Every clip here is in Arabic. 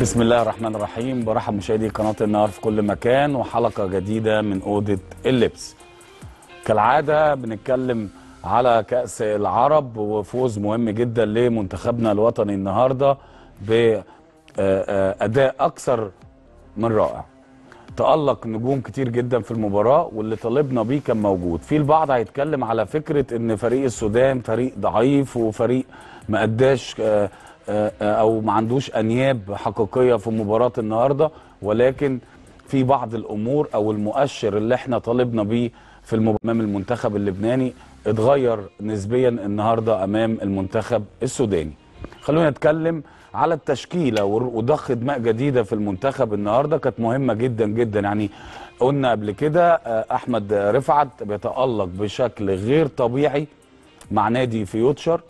بسم الله الرحمن الرحيم برحب مشاهدي قناة النهار في كل مكان وحلقة جديدة من أوضة اللبس كالعادة بنتكلم على كأس العرب وفوز مهم جدا لمنتخبنا الوطني النهاردة بأداء آه، آه، أكثر من رائع تألق نجوم كتير جدا في المباراة واللي طالبنا بيه كان موجود في البعض هيتكلم على فكرة ان فريق السودان فريق ضعيف وفريق ما قداش آه آه، او ما عندوش انياب حقيقيه في مباراه النهارده ولكن في بعض الامور او المؤشر اللي احنا طالبنا بيه في المباراه امام المنتخب اللبناني اتغير نسبيا النهارده امام المنتخب السوداني. خلونا نتكلم على التشكيله وضخ دماء جديده في المنتخب النهارده كانت مهمه جدا جدا يعني قلنا قبل كده آه، احمد رفعت بيتالق بشكل غير طبيعي مع نادي فيوتشر في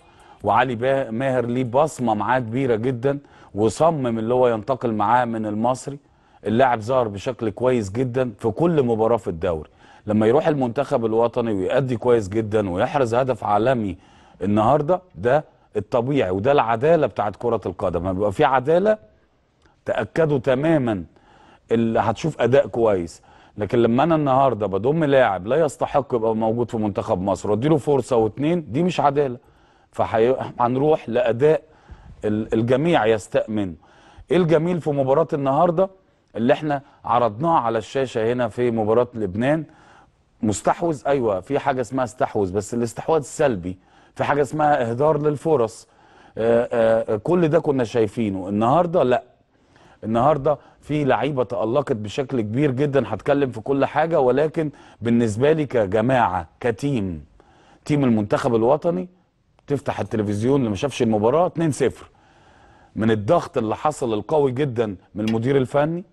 وعلي ماهر ليه بصمه معاه كبيره جدا وصمم اللي هو ينتقل معاه من المصري اللاعب ظهر بشكل كويس جدا في كل مباراه في الدوري لما يروح المنتخب الوطني ويأدي كويس جدا ويحرز هدف عالمي النهارده ده الطبيعي وده العداله بتاعت كره القدم لما بيبقى في عداله تاكدوا تماما اللي هتشوف اداء كويس لكن لما انا النهارده بضم لاعب لا يستحق يبقى موجود في منتخب مصر واديله فرصه واتنين دي مش عداله فهنروح لاداء الجميع يستامن ايه الجميل في مباراه النهارده اللي احنا عرضناها على الشاشه هنا في مباراه لبنان مستحوذ ايوه في حاجه اسمها استحوذ بس الاستحواذ سلبي في حاجه اسمها اهدار للفرص آآ آه، آآ آه، كل ده كنا شايفينه النهارده لا النهارده في لعيبه تالقت بشكل كبير جدا هتكلم في كل حاجه ولكن بالنسبه لي كجماعه كتيم تيم المنتخب الوطني تفتح التلفزيون اللي ما شافش المباراه 2-0 من الضغط اللي حصل القوي جدا من المدير الفني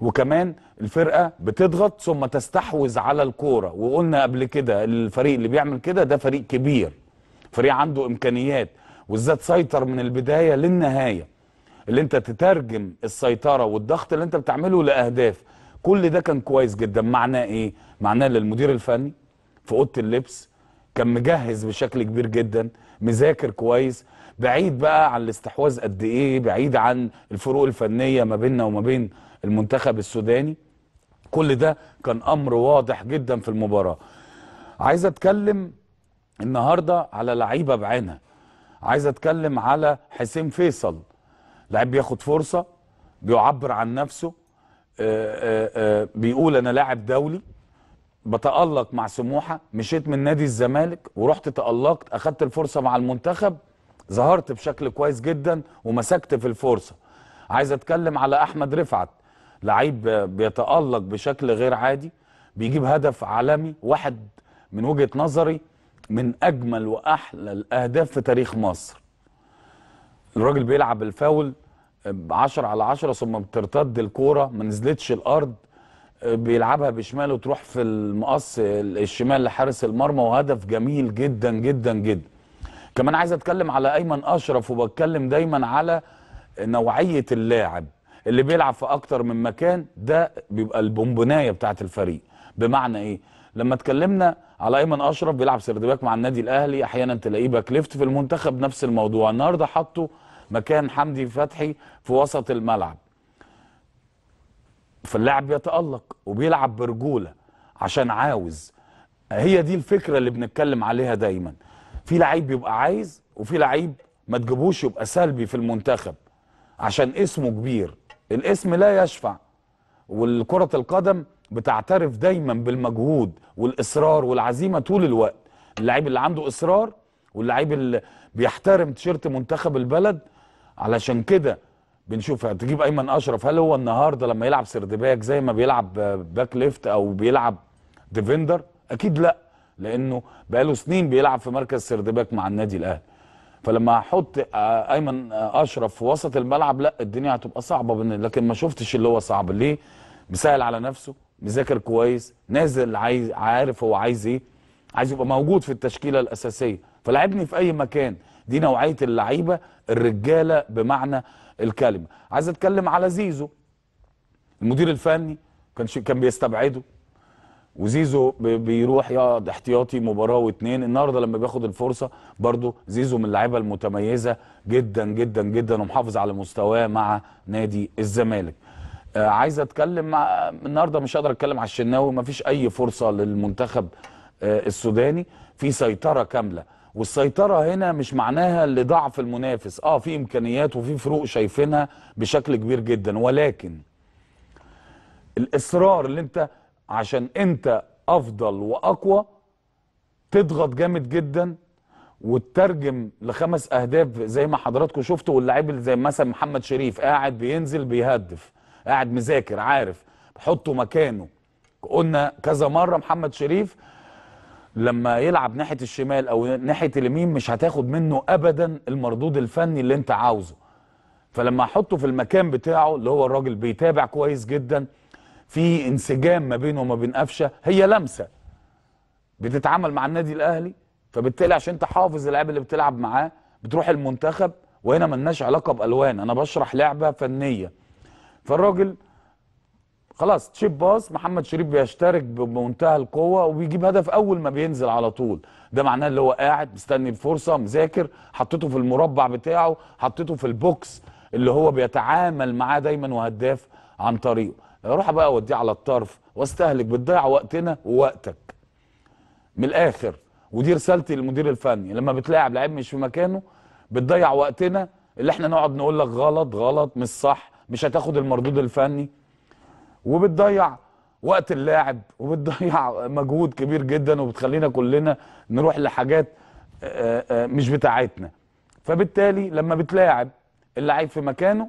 وكمان الفرقه بتضغط ثم تستحوذ على الكوره وقلنا قبل كده الفريق اللي بيعمل كده ده فريق كبير فريق عنده امكانيات وازاي تسيطر من البدايه للنهايه اللي انت تترجم السيطره والضغط اللي انت بتعمله لاهداف كل ده كان كويس جدا معناه ايه معناه للمدير الفني في اوضه اللبس كان مجهز بشكل كبير جدا مذاكر كويس بعيد بقى عن الاستحواذ قد ايه بعيد عن الفروق الفنيه ما بيننا وما بين المنتخب السوداني كل ده كان امر واضح جدا في المباراه عايز اتكلم النهارده على لعيبه بعينها عايز اتكلم على حسين فيصل لعيب بياخد فرصه بيعبر عن نفسه آآ آه، آآ آه، آه، بيقول انا لاعب دولي بتألق مع سموحه مشيت من نادي الزمالك ورحت تألقت اخدت الفرصه مع المنتخب ظهرت بشكل كويس جدا ومسكت في الفرصه عايز اتكلم على احمد رفعت لعيب بيتألق بشكل غير عادي بيجيب هدف عالمي واحد من وجهه نظري من اجمل واحلى الاهداف في تاريخ مصر الراجل بيلعب الفاول 10 على 10 ثم بترتد الكوره ما نزلتش الارض بيلعبها بشماله تروح في المقص الشمال لحارس المرمى وهدف جميل جدا جدا جدا كمان عايز اتكلم على ايمن اشرف وبتكلم دايما على نوعيه اللاعب اللي بيلعب في اكتر من مكان ده بيبقى البونبونايه بتاعه الفريق بمعنى ايه لما اتكلمنا على ايمن اشرف بيلعب سرد باك مع النادي الاهلي احيانا تلاقيه باك ليفت في المنتخب نفس الموضوع النهارده حطه مكان حمدي فتحي في وسط الملعب فاللاعب بيتألق وبيلعب برجولة عشان عاوز هي دي الفكرة اللي بنتكلم عليها دايما في لعيب بيبقى عايز وفي لعيب ما تجيبوش يبقى سلبي في المنتخب عشان اسمه كبير الاسم لا يشفع والكرة القدم بتعترف دايما بالمجهود والإصرار والعزيمة طول الوقت اللعيب اللي عنده إصرار واللعيب اللي بيحترم تيشيرت منتخب البلد علشان كده بنشوف هتجيب ايمن اشرف هل هو النهارده لما يلعب سردباك زي ما بيلعب باك ليفت او بيلعب ديفندر اكيد لا لانه بقاله سنين بيلعب في مركز سردباك مع النادي الاهلي فلما احط ايمن اشرف في وسط الملعب لا الدنيا هتبقى صعبه لكن ما شفتش اللي هو صعب ليه مسهل على نفسه مذاكر كويس نازل عايز عارف هو عايز ايه عايز يبقى موجود في التشكيله الاساسيه فلاعبني في اي مكان دي نوعيه اللعيبه الرجاله بمعنى الكلمه عايز اتكلم على زيزو المدير الفني كان كان بيستبعده وزيزو بيروح يقعد احتياطي مباراه واثنين النهارده لما بياخد الفرصه برضه زيزو من اللعيبه المتميزه جدا جدا جدا ومحافظ على مستواه مع نادي الزمالك آه عايز اتكلم مع النهارده مش هقدر اتكلم على الشناوي مفيش اي فرصه للمنتخب آه السوداني في سيطره كامله والسيطرة هنا مش معناها لضعف المنافس اه في امكانيات وفي فروق شايفينها بشكل كبير جدا ولكن الاصرار اللي انت عشان انت افضل واقوى تضغط جامد جدا وتترجم لخمس اهداف زي ما حضراتكم شفتوا واللاعب زي مثلا محمد شريف قاعد بينزل بيهدف قاعد مذاكر عارف حطه مكانه قلنا كذا مره محمد شريف لما يلعب ناحيه الشمال او ناحيه اليمين مش هتاخد منه ابدا المردود الفني اللي انت عاوزه فلما احطه في المكان بتاعه اللي هو الراجل بيتابع كويس جدا في انسجام ما بينه وما بين قفشه هي لمسه بتتعامل مع النادي الاهلي فبالتالي عشان انت حافظ اللاعب اللي بتلعب معاه بتروح المنتخب وهنا ملناش علاقه بالوان انا بشرح لعبه فنيه فالراجل خلاص تشيب باص محمد شريف بيشترك بمنتهى القوه وبيجيب هدف اول ما بينزل على طول ده معناه اللي هو قاعد مستني الفرصه مذاكر حطيته في المربع بتاعه حطيته في البوكس اللي هو بيتعامل معاه دايما وهداف عن طريقه اروح بقى اوديه على الطرف واستهلك بتضيع وقتنا ووقتك من الاخر ودي رسالتي للمدير الفني لما بتلاعب لعيب مش في مكانه بتضيع وقتنا اللي احنا نقعد نقول لك غلط غلط مش صح مش هتاخد المردود الفني وبتضيع وقت اللاعب وبتضيع مجهود كبير جدا وبتخلينا كلنا نروح لحاجات آه، آه، مش بتاعتنا فبالتالي لما بتلاعب اللعيب في مكانه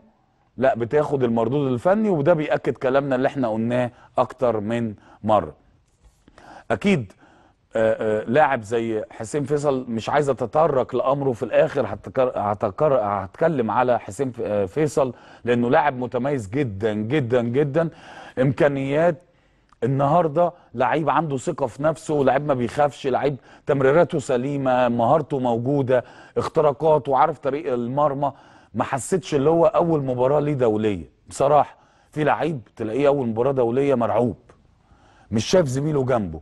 لا بتاخد المردود الفني وده بيأكد كلامنا اللي احنا قلناه اكتر من مرة اكيد آه، لاعب زي حسين فيصل مش عايز اتطرق لامره في الاخر هتكلم على حسين فيصل لانه لاعب متميز جدا جدا جدا امكانيات النهارده لعيب عنده ثقه في نفسه لعيب ما بيخافش لعيب تمريراته سليمه مهارته موجوده اختراقاته عارف طريق المرمى ما حسيتش اللي هو اول مباراه ليه دوليه بصراحه في لعيب تلاقيه اول مباراه دوليه مرعوب مش شايف زميله جنبه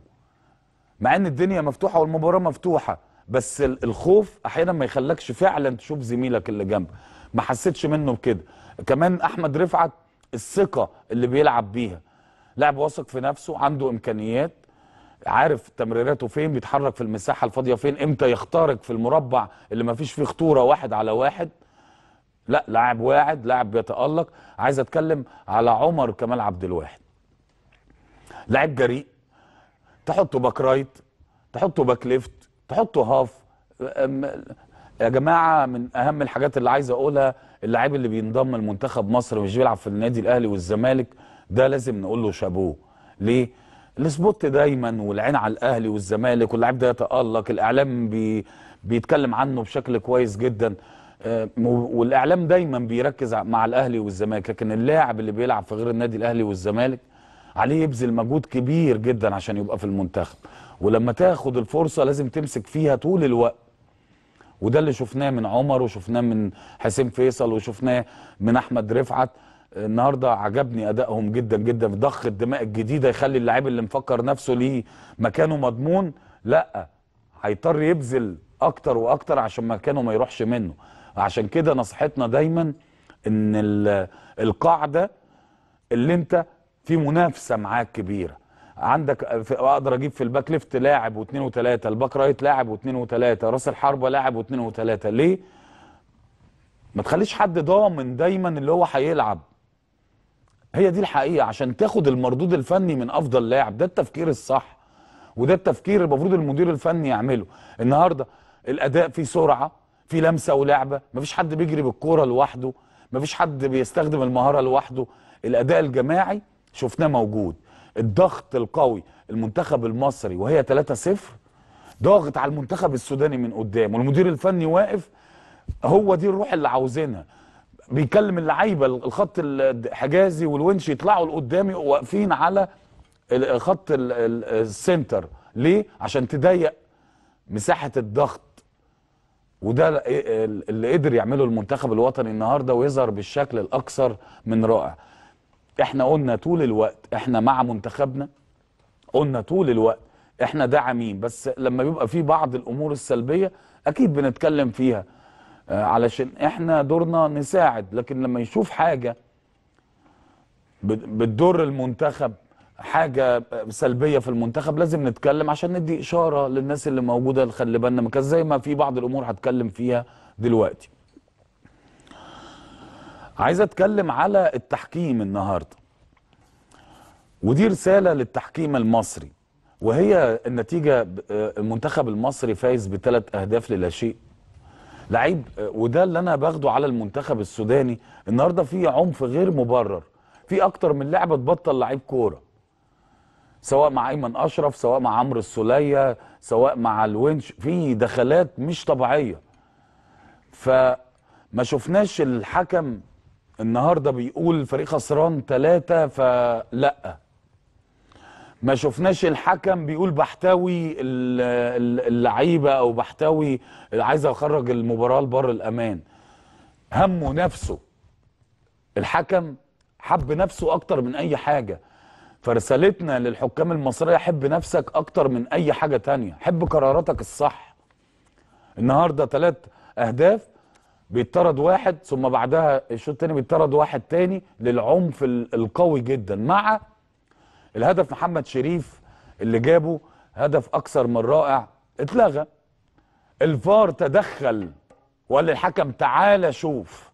مع ان الدنيا مفتوحه والمباراه مفتوحه بس الخوف احيانا ما يخلكش فعلا تشوف زميلك اللي جنبك ما حسيتش منه بكده كمان احمد رفعت الثقه اللي بيلعب بيها لاعب واثق في نفسه عنده امكانيات عارف تمريراته فين بيتحرك في المساحه الفاضيه فين امتى يخترق في المربع اللي ما فيش فيه خطوره واحد على واحد لا لاعب واعد لاعب بيتالق عايز اتكلم على عمر كمال عبد الواحد لاعب جريء تحطه باك رايت تحطه باك ليفت تحطه هاف يا جماعه من اهم الحاجات اللي عايز اقولها اللاعب اللي بينضم لمنتخب مصر مش بيلعب في النادي الاهلي والزمالك ده لازم نقول له شابوه ليه السبوت دايما والعين على الاهلي والزمالك واللاعب ده يتالق الاعلام بي بيتكلم عنه بشكل كويس جدا آه، والاعلام دايما بيركز مع الاهلي والزمالك لكن اللاعب اللي بيلعب في غير النادي الاهلي والزمالك عليه يبذل مجهود كبير جدا عشان يبقى في المنتخب ولما تاخد الفرصه لازم تمسك فيها طول الوقت وده اللي شفناه من عمر وشفناه من حسين فيصل وشفناه من احمد رفعت النهارده عجبني ادائهم جدا جدا في ضخ الدماء الجديده يخلي اللاعب اللي مفكر نفسه ليه مكانه مضمون لا هيضطر يبذل اكتر واكتر عشان مكانه ما يروحش منه عشان كده نصيحتنا دايما ان القاعده اللي انت في منافسه معاك كبيره عندك في اقدر اجيب في الباك ليفت لاعب واثنين وثلاثه الباك رايت لاعب واثنين وثلاثه راس الحربه لاعب واثنين وثلاثه ليه ما تخليش حد ضامن دايما اللي هو هيلعب هي دي الحقيقه عشان تاخد المردود الفني من افضل لاعب ده التفكير الصح وده التفكير المفروض المدير الفني يعمله النهارده الاداء فيه سرعه في لمسه ولعبه مفيش حد بيجري بالكوره لوحده مفيش حد بيستخدم المهاره لوحده الاداء الجماعي شفناه موجود الضغط القوي المنتخب المصري وهي 3-0 ضاغط على المنتخب السوداني من قدام والمدير الفني واقف هو دي الروح اللي عاوزينها بيكلم اللعيبه الخط الحجازي والونش يطلعوا لقدام واقفين على خط السنتر ليه عشان تضيق مساحه الضغط وده اللي قدر يعمله المنتخب الوطني النهارده ويظهر بالشكل الاكثر من رائع احنا قلنا طول الوقت احنا مع منتخبنا قلنا طول الوقت احنا داعمين بس لما بيبقى في بعض الامور السلبيه اكيد بنتكلم فيها آه، علشان احنا دورنا نساعد لكن لما يشوف حاجه بتضر المنتخب حاجه سلبيه في المنتخب لازم نتكلم عشان ندي اشاره للناس اللي موجوده خلي بالنا زي ما في بعض الامور هتكلم فيها دلوقتي عايز اتكلم على التحكيم النهارده ودي رساله للتحكيم المصري وهي النتيجه آه، المنتخب المصري فايز بثلاث اهداف للا شيء لعيب آه، وده اللي انا باخده على المنتخب السوداني النهارده في عنف غير مبرر في اكتر من لعبه تبطل لعيب كوره سواء مع ايمن اشرف سواء مع عمرو السوليه سواء مع الونش في دخلات مش طبيعيه فما شفناش الحكم النهارده بيقول الفريق خسران ثلاثة فلا ما شفناش الحكم بيقول بحتوي اللعيبه او بحتوي عايز اخرج المباراه لبر الامان همه نفسه الحكم حب نفسه اكتر من اي حاجه فرسالتنا للحكام المصريه حب نفسك اكتر من اي حاجه تانية حب قراراتك الصح النهارده ثلاث اهداف بيطرد واحد ثم بعدها الشوط الثاني بيطرد واحد تاني للعنف القوي جدا مع الهدف محمد شريف اللي جابه هدف اكثر من رائع اتلغى الفار تدخل وقال للحكم تعالى شوف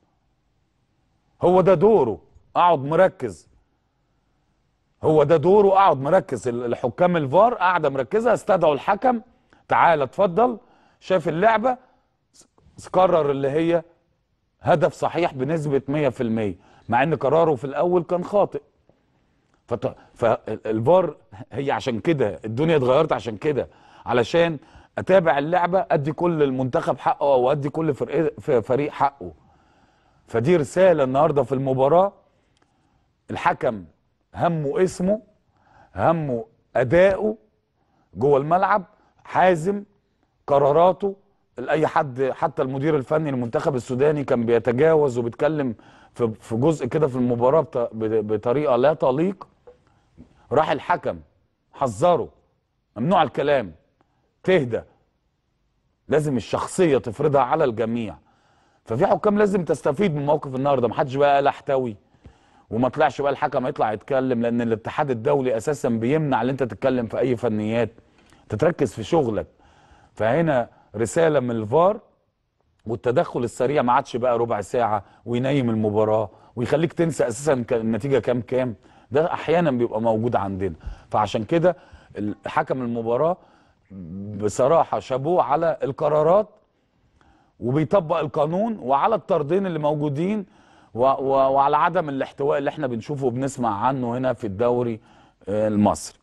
هو ده دوره اقعد مركز هو ده دوره اقعد مركز الحكام الفار قاعده مركزه استدعوا الحكم تعالى اتفضل شاف اللعبه قرر اللي هي هدف صحيح بنسبة 100% مع ان قراره في الاول كان خاطئ فط... فالفار هي عشان كده الدنيا اتغيرت عشان كده علشان اتابع اللعبه ادي كل المنتخب حقه او ادي كل فريق حقه فدي رساله النهارده في المباراه الحكم همه اسمه همه اداؤه جوه الملعب حازم قراراته لاي حد حتى المدير الفني للمنتخب السوداني كان بيتجاوز وبيتكلم في في جزء كده في المباراه بطريقه لا تليق راح الحكم حذره ممنوع الكلام تهدى لازم الشخصيه تفرضها على الجميع ففي حكام لازم تستفيد من موقف النهارده محدش بقى قال احتوي وما طلعش بقى الحكم يطلع يتكلم لان الاتحاد الدولي اساسا بيمنع ان انت تتكلم في اي فنيات تتركز في شغلك فهنا رساله من الفار والتدخل السريع ما عادش بقى ربع ساعه وينيم المباراه ويخليك تنسى اساسا النتيجه كام كام ده احيانا بيبقى موجود عندنا فعشان كده حكم المباراه بصراحه شابوه على القرارات وبيطبق القانون وعلى الطردين اللي موجودين وعلى عدم الاحتواء اللي احنا بنشوفه وبنسمع عنه هنا في الدوري آه، المصري.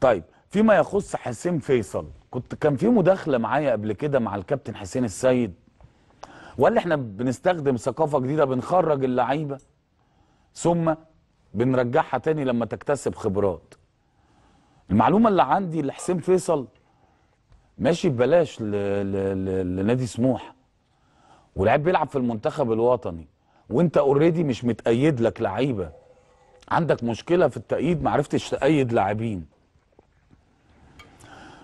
طيب فيما يخص حسين فيصل كنت كان في مداخله معايا قبل كده مع الكابتن حسين السيد وقال احنا بنستخدم ثقافه جديده بنخرج اللعيبه ثم بنرجعها تاني لما تكتسب خبرات المعلومه اللي عندي اللي حسين فيصل ماشي ببلاش لنادي سموحه ولعب بيلعب في المنتخب الوطني وانت اوريدي مش متأيد لك لعيبه عندك مشكله في التأييد معرفتش تأيد لاعبين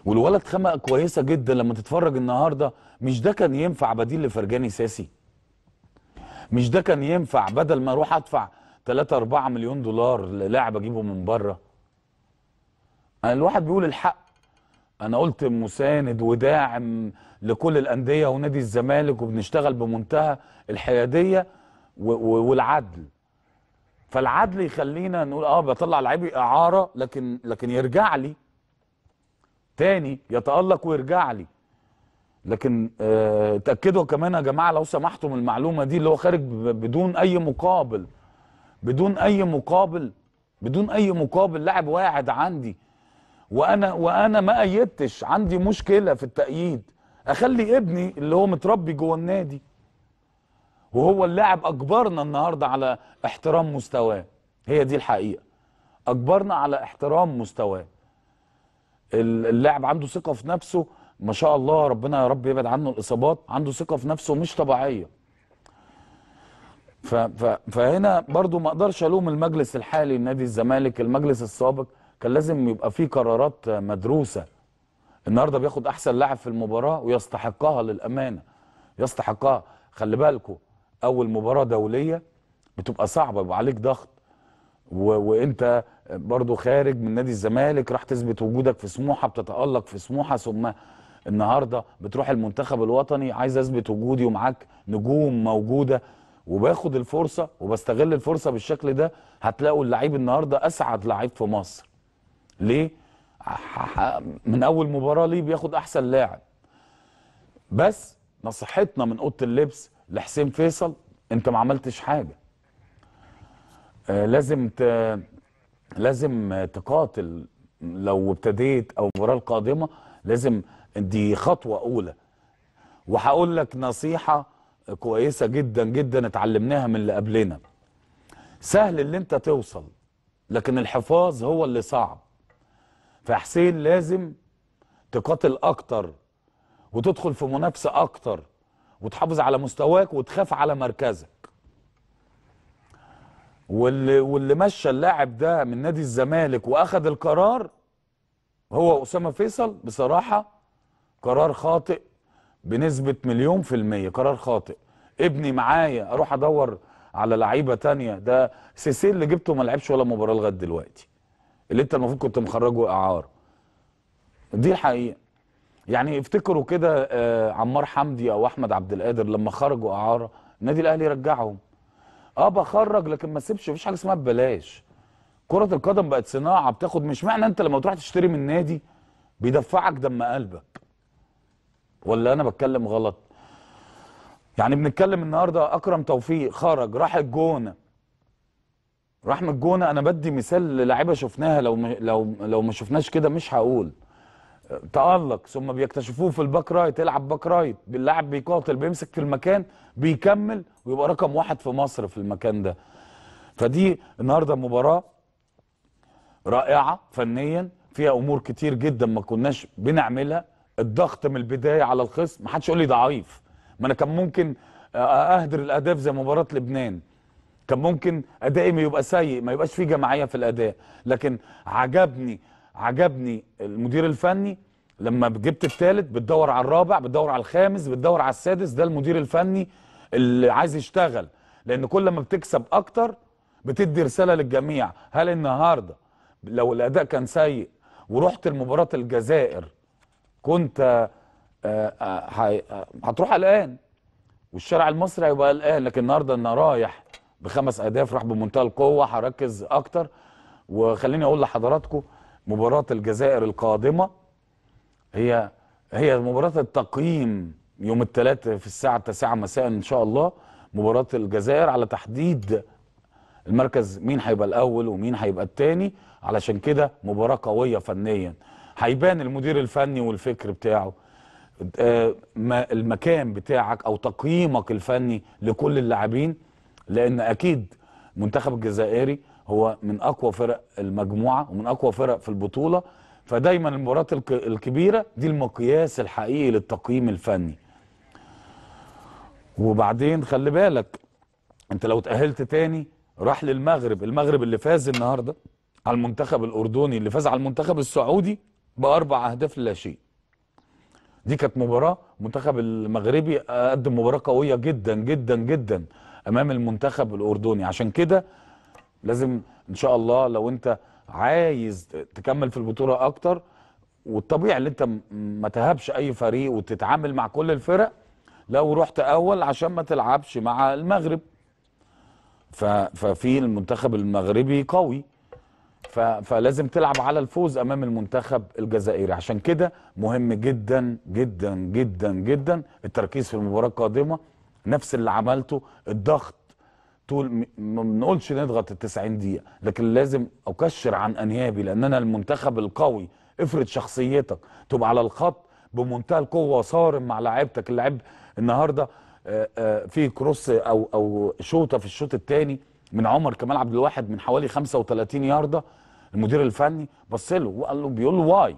والولد خامه كويسه جدا لما تتفرج النهارده مش ده كان ينفع بديل لفرجاني ساسي مش ده كان ينفع بدل ما اروح ادفع 3 4 مليون دولار للاعب اجيبه من بره انا الواحد بيقول الحق انا قلت مساند وداعم لكل الانديه ونادي الزمالك وبنشتغل بمنتهى الحياديه والعدل فالعدل يخلينا نقول اه بطلع لعيبي اعاره لكن لكن يرجع لي تاني يتألق ويرجع لي لكن اه تأكدوا كمان يا جماعة لو سمحتم المعلومة دي اللي هو خارج بدون أي مقابل بدون أي مقابل بدون أي مقابل لاعب واعد عندي وأنا وأنا ما أيدتش عندي مشكلة في التأييد أخلي ابني اللي هو متربي جوه النادي وهو اللاعب أجبرنا النهاردة على احترام مستواه هي دي الحقيقة أجبرنا على احترام مستواه اللاعب عنده ثقه في نفسه ما شاء الله ربنا يا رب يبعد عنه الاصابات عنده ثقه في نفسه مش طبيعيه ف ف فهنا برضو ما اقدرش الوم المجلس الحالي لنادي الزمالك المجلس السابق كان لازم يبقى فيه قرارات مدروسه النهارده بياخد احسن لاعب في المباراه ويستحقها للامانه يستحقها خلي بالكم اول مباراه دوليه بتبقى صعبه وعليك عليك ضغط و... وانت برضو خارج من نادي الزمالك راح تثبت وجودك في سموحه بتتالق في سموحه ثم النهارده بتروح المنتخب الوطني عايز اثبت وجودي ومعاك نجوم موجوده وباخد الفرصه وبستغل الفرصه بالشكل ده هتلاقوا اللعيب النهارده اسعد لعيب في مصر. ليه؟ من اول مباراه ليه بياخد احسن لاعب. بس نصيحتنا من اوضه اللبس لحسين فيصل انت ما عملتش حاجه. آه لازم ت... لازم تقاتل لو ابتديت او المباراه القادمه لازم دي خطوه اولى وهقول لك نصيحه كويسه جدا جدا اتعلمناها من اللي قبلنا سهل اللي انت توصل لكن الحفاظ هو اللي صعب فحسين لازم تقاتل اكتر وتدخل في منافسه اكتر وتحافظ على مستواك وتخاف على مركزك واللي واللي مشى اللاعب ده من نادي الزمالك واخد القرار هو اسامه فيصل بصراحه قرار خاطئ بنسبه مليون في الميه قرار خاطئ ابني معايا اروح ادور على لعيبه تانية ده سيسي اللي جبته ما لعبش ولا مباراه لغايه دلوقتي اللي انت المفروض كنت مخرجه اعاره دي الحقيقه يعني افتكروا كده آه، عمار حمدي او احمد عبد القادر لما خرجوا اعاره النادي الاهلي رجعهم اه بخرج لكن ما سيبش مفيش حاجه اسمها ببلاش كره القدم بقت صناعه بتاخد مش معنى انت لما تروح تشتري من نادي بيدفعك دم قلبك ولا انا بتكلم غلط يعني بنتكلم النهارده اكرم توفيق خرج راح الجونه راح من الجونه انا بدي مثال للاعيبه شفناها لو م... لو لو ما شفناش كده مش هقول تألق ثم بيكتشفوه في الباك رايت يلعب باك رايت اللاعب بيقاتل بيمسك في المكان بيكمل ويبقى رقم واحد في مصر في المكان ده فدي النهارده مباراه رائعه فنيا فيها امور كتير جدا ما كناش بنعملها الضغط من البدايه على الخصم ما حدش يقول لي ضعيف ما انا كان ممكن اهدر الاهداف زي مباراه لبنان كان ممكن ادائي ما يبقى سيء ما يبقاش فيه جماعيه في الاداء لكن عجبني عجبني المدير الفني لما جبت الثالث بتدور على الرابع بتدور على الخامس بتدور على السادس ده المدير الفني اللي عايز يشتغل لان كل ما بتكسب اكتر بتدي رساله للجميع هل النهارده لو الاداء كان سيء ورحت لمباراه الجزائر كنت آه، آه، آه، هتروح قلقان والشارع المصري هيبقى قلقان لكن النهارده انا رايح بخمس اهداف راح بمنتهى القوه هركز اكتر وخليني اقول لحضراتكم مباراة الجزائر القادمة هي هي مباراة التقييم يوم الثلاثاء في الساعة التاسعة مساء إن شاء الله مباراة الجزائر على تحديد المركز مين هيبقى الأول ومين هيبقى الثاني علشان كده مباراة قوية فنيا هيبان المدير الفني والفكر بتاعه آه، المكان بتاعك أو تقييمك الفني لكل اللاعبين لأن أكيد منتخب الجزائري هو من اقوى فرق المجموعه ومن اقوى فرق في البطوله فدايما المباريات الكبيره دي المقياس الحقيقي للتقييم الفني وبعدين خلي بالك انت لو تاهلت تاني راح للمغرب المغرب اللي فاز النهارده على المنتخب الاردني اللي فاز على المنتخب السعودي باربع اهداف لا شيء دي كانت مباراه المنتخب المغربي قدم مباراه قويه جدا جدا جدا امام المنتخب الاردني عشان كده لازم ان شاء الله لو انت عايز تكمل في البطوله اكتر والطبيعي اللي انت ما تهبش اي فريق وتتعامل مع كل الفرق لو رحت اول عشان ما تلعبش مع المغرب ففي المنتخب المغربي قوي فلازم تلعب على الفوز امام المنتخب الجزائري عشان كده مهم جدا جدا جدا جدا التركيز في المباراه القادمه نفس اللي عملته الضغط طول ما بنقولش نضغط ال 90 دقيقه لكن لازم اكشر عن انيابي لان انا المنتخب القوي افرض شخصيتك تبقى على الخط بمنتهى القوه صارم مع لعيبتك اللاعب النهارده آه، آه، في كروس او او شوطه في الشوط الثاني من عمر كمال عبد الواحد من حوالي 35 يارده المدير الفني بص له وقال له بيقول له واي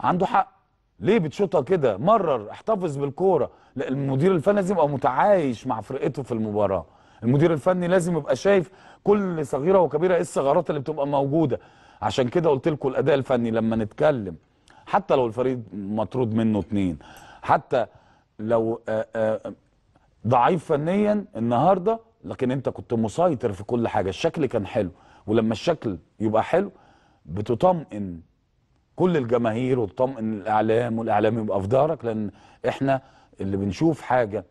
عنده حق ليه بتشوطها كده مرر احتفظ بالكوره المدير الفني لازم يبقى متعايش مع فرقته في المباراه المدير الفني لازم يبقى شايف كل صغيره وكبيره ايه الثغرات اللي بتبقى موجوده عشان كده قلت لكم الاداء الفني لما نتكلم حتى لو الفريق مطرود منه اتنين حتى لو آآ آه، آآ آه، ضعيف فنيا النهارده لكن انت كنت مسيطر في كل حاجه الشكل كان حلو ولما الشكل يبقى حلو بتطمئن كل الجماهير وتطمئن الاعلام والاعلام يبقى في ظهرك لان احنا اللي بنشوف حاجه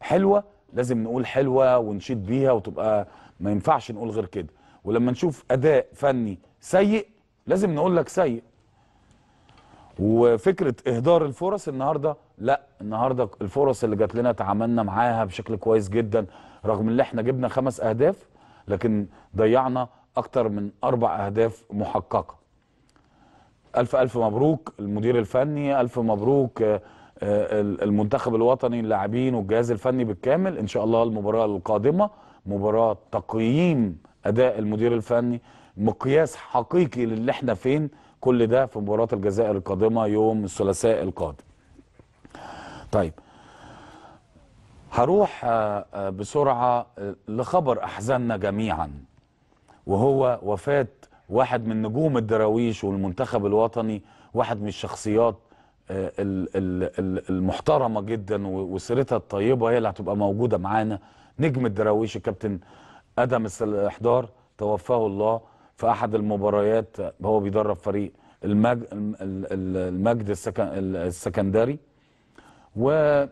حلوه لازم نقول حلوه ونشيد بيها وتبقى ما ينفعش نقول غير كده ولما نشوف اداء فني سيء لازم نقول لك سيء وفكره اهدار الفرص النهارده لا النهارده الفرص اللي جات لنا تعاملنا معاها بشكل كويس جدا رغم ان احنا جبنا خمس اهداف لكن ضيعنا اكتر من اربع اهداف محققه الف الف مبروك المدير الفني الف مبروك آه، آه، المنتخب الوطني اللاعبين والجهاز الفني بالكامل ان شاء الله المباراه القادمه مباراه تقييم اداء المدير الفني مقياس حقيقي للي احنا فين كل ده في مباراه الجزائر القادمه يوم الثلاثاء القادم طيب هروح آه، بسرعه لخبر احزاننا جميعا وهو وفاه واحد من نجوم الدراويش والمنتخب الوطني واحد من الشخصيات آه، المحترمه جدا وسيرتها الطيبه هي اللي هتبقى موجوده معانا نجم الدراويش الكابتن ادم الإحضار توفاه الله في احد المباريات هو بيدرب فريق المج... المجد السكن... السكندري وبعد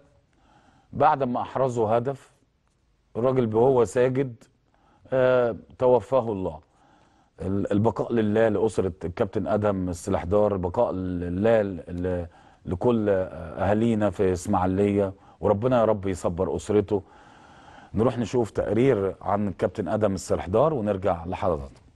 ما احرزوا هدف الراجل وهو ساجد آه، توفاه الله البقاء لله لأسرة الكابتن أدهم السلاحدار البقاء لله لكل أهالينا في إسماعيلية وربنا يا رب يصبر أسرته نروح نشوف تقرير عن الكابتن أدهم السلاحدار ونرجع لحضراتكم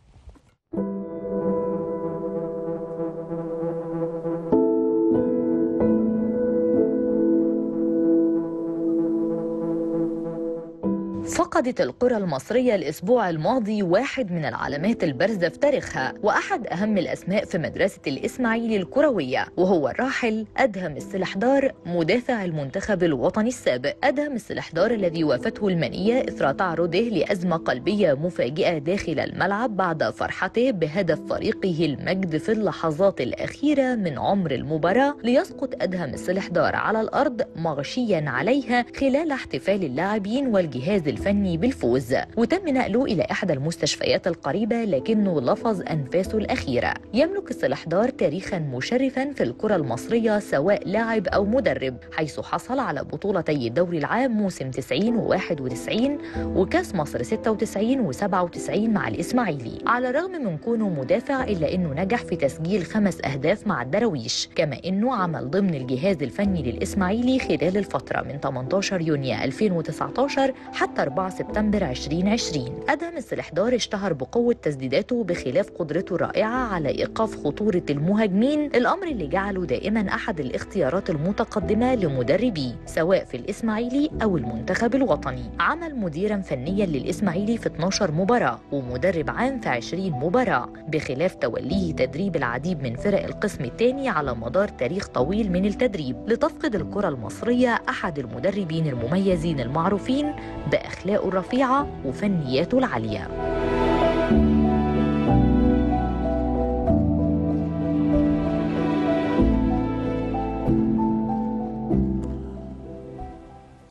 فقدت القرى المصرية الأسبوع الماضي واحد من العلامات البارزة في تاريخها وأحد أهم الأسماء في مدرسة الإسماعيلي الكروية وهو الراحل أدهم السلحدار مدافع المنتخب الوطني السابق أدهم السلحدار الذي وافته المنية إثر تعرضه لأزمة قلبية مفاجئة داخل الملعب بعد فرحته بهدف فريقه المجد في اللحظات الأخيرة من عمر المباراة ليسقط أدهم السلحدار على الأرض مغشيا عليها خلال احتفال اللاعبين والجهاز الفريق الفني بالفوز وتم نقله إلى إحدى المستشفيات القريبة لكنه لفظ أنفاسه الأخيرة يملك السلحدار تاريخا مشرفا في الكرة المصرية سواء لاعب أو مدرب حيث حصل على بطولتي الدوري العام موسم 90 و 91 وكاس مصر 96 و 97 مع الإسماعيلي على الرغم من كونه مدافع إلا أنه نجح في تسجيل خمس أهداف مع الدراويش كما أنه عمل ضمن الجهاز الفني للإسماعيلي خلال الفترة من 18 يونيو 2019 حتى 4 سبتمبر 2020 أدهم السلاح اشتهر بقوة تسديداته بخلاف قدرته الرائعة على إيقاف خطورة المهاجمين الأمر اللي جعله دائما أحد الاختيارات المتقدمة لمدربيه سواء في الإسماعيلي أو المنتخب الوطني عمل مديرا فنيا للإسماعيلي في 12 مباراة ومدرب عام في 20 مباراة بخلاف توليه تدريب العديد من فرق القسم الثاني على مدار تاريخ طويل من التدريب لتفقد الكرة المصرية أحد المدربين المميزين المعروفين بأخير أخلاقه الرفيعة وفنياته العالية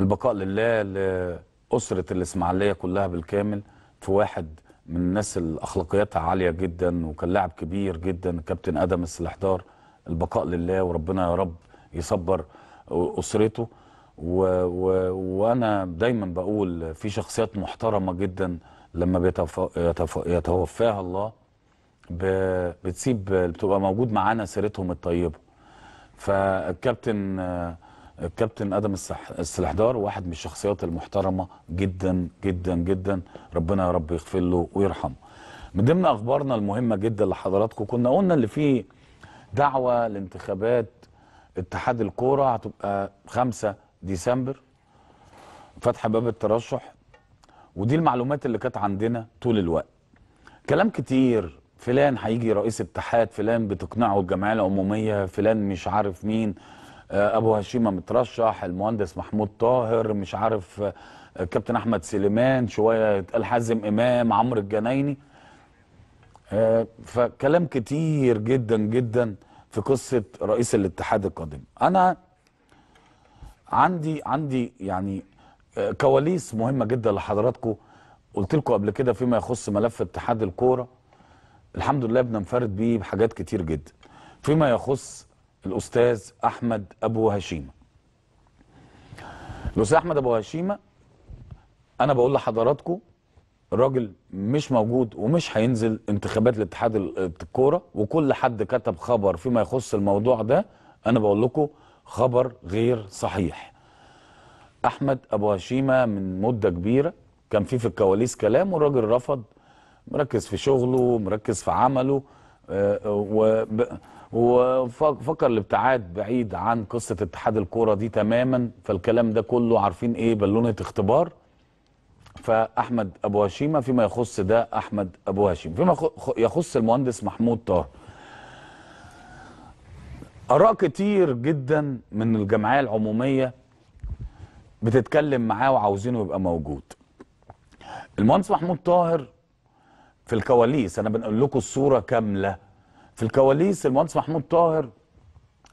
البقاء لله لأسرة الإسماعيلية كلها بالكامل في واحد من الناس الأخلاقيات عالية جدا وكان لاعب كبير جدا كابتن آدم السلحدار البقاء لله وربنا يا رب يصبر أسرته و و وانا دايما بقول في شخصيات محترمه جدا لما بيتف... يتوفاها الله ب... بتسيب بتبقى موجود معانا سيرتهم الطيبه فالكابتن الكابتن ادم السح... السلحدار واحد من الشخصيات المحترمه جدا جدا جدا ربنا يا رب يغفر له ويرحمه من ضمن اخبارنا المهمه جدا لحضراتكم كنا قلنا اللي فيه دعوه لانتخابات اتحاد الكوره هتبقى 5 ديسمبر فتح باب الترشح ودي المعلومات اللي كانت عندنا طول الوقت كلام كتير فلان هيجي رئيس اتحاد فلان بتقنعه الجمعيه العموميه فلان مش عارف مين آه، ابو هشيمه مترشح المهندس محمود طاهر مش عارف آه، كابتن احمد سليمان شويه يتقال حازم امام عمرو الجنايني آه، فكلام كتير جدا جدا في قصه رئيس الاتحاد القادم انا عندي عندي يعني آه، كواليس مهمه جدا لحضراتكم قلت لكم قبل كده فيما يخص ملف اتحاد الكوره الحمد لله بننفرد بيه بحاجات كتير جدا فيما يخص الاستاذ احمد ابو هشيمه الاستاذ احمد ابو هشيمه انا بقول لحضراتكم الراجل مش موجود ومش هينزل انتخابات لاتحاد الكوره وكل حد كتب خبر فيما يخص الموضوع ده انا بقول لكم خبر غير صحيح احمد ابو هشيمه من مده كبيره كان في في الكواليس كلام والراجل رفض مركز في شغله مركز في عمله آه، وفكر الابتعاد بعيد عن قصه اتحاد الكوره دي تماما فالكلام ده كله عارفين ايه بالونه اختبار فاحمد ابو هشيمه فيما يخص ده احمد ابو هشيمه فيما يخص المهندس محمود طه اراء كتير جدا من الجمعيه العموميه بتتكلم معاه وعاوزينه يبقى موجود المهندس محمود طاهر في الكواليس انا بنقول لكم الصوره كامله في الكواليس المهندس محمود طاهر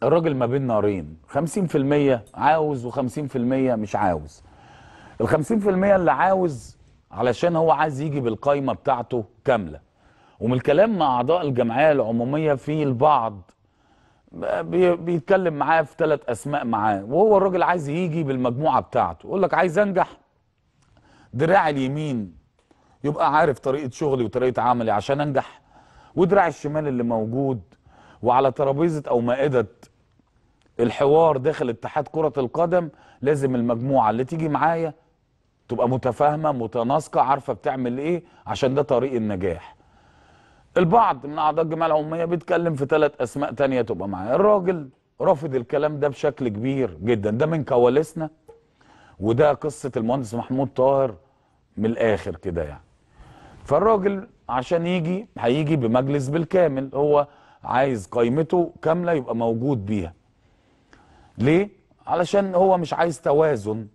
الراجل ما بين نارين 50% عاوز و50% مش عاوز ال 50% اللي عاوز علشان هو عايز يجي بالقايمه بتاعته كامله ومن الكلام مع اعضاء الجمعيه العموميه في البعض بيتكلم معاه في ثلاث اسماء معاه وهو الراجل عايز يجي بالمجموعه بتاعته يقول لك عايز انجح دراع اليمين يبقى عارف طريقه شغلي وطريقه عملي عشان انجح ودراع الشمال اللي موجود وعلى ترابيزه او مائده الحوار داخل اتحاد كره القدم لازم المجموعه اللي تيجي معايا تبقى متفاهمه متناسقه عارفه بتعمل ايه عشان ده طريق النجاح البعض من اعضاء الجمعيه العموميه بيتكلم في ثلاث اسماء ثانيه تبقى معاه الراجل رافض الكلام ده بشكل كبير جدا ده من كواليسنا وده قصه المهندس محمود طاهر من الاخر كده يعني فالراجل عشان يجي هيجي بمجلس بالكامل هو عايز قيمته كامله يبقى موجود بيها ليه علشان هو مش عايز توازن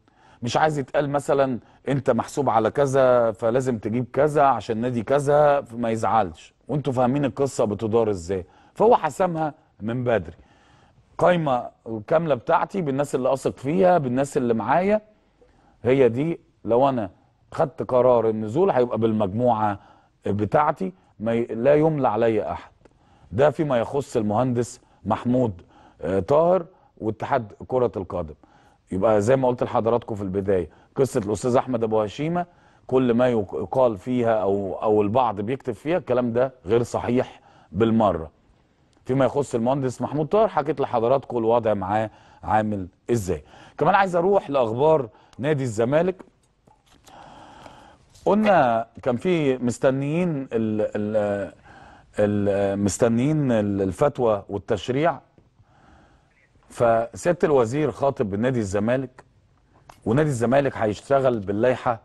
مش عايز يتقال مثلا انت محسوب على كذا فلازم تجيب كذا عشان نادي كذا ما يزعلش وانتوا فاهمين القصه بتدار ازاي فهو حسمها من بدري قايمه كامله بتاعتي بالناس اللي اثق فيها بالناس اللي معايا هي دي لو انا خدت قرار النزول هيبقى بالمجموعه بتاعتي ما لا يملى علي احد ده فيما يخص المهندس محمود آه، طاهر واتحاد كره القدم يبقى زي ما قلت لحضراتكم في البدايه قصه الاستاذ احمد ابو هشيمه كل ما يقال فيها او او البعض بيكتب فيها الكلام ده غير صحيح بالمره فيما يخص المهندس محمود طاهر حكيت لحضراتكم الوضع معاه عامل ازاي كمان عايز اروح لاخبار نادي الزمالك قلنا كان في مستنيين ال ال المستنيين الفتوى والتشريع فسياده الوزير خاطب بنادي الزمالك ونادي الزمالك هيشتغل باللائحه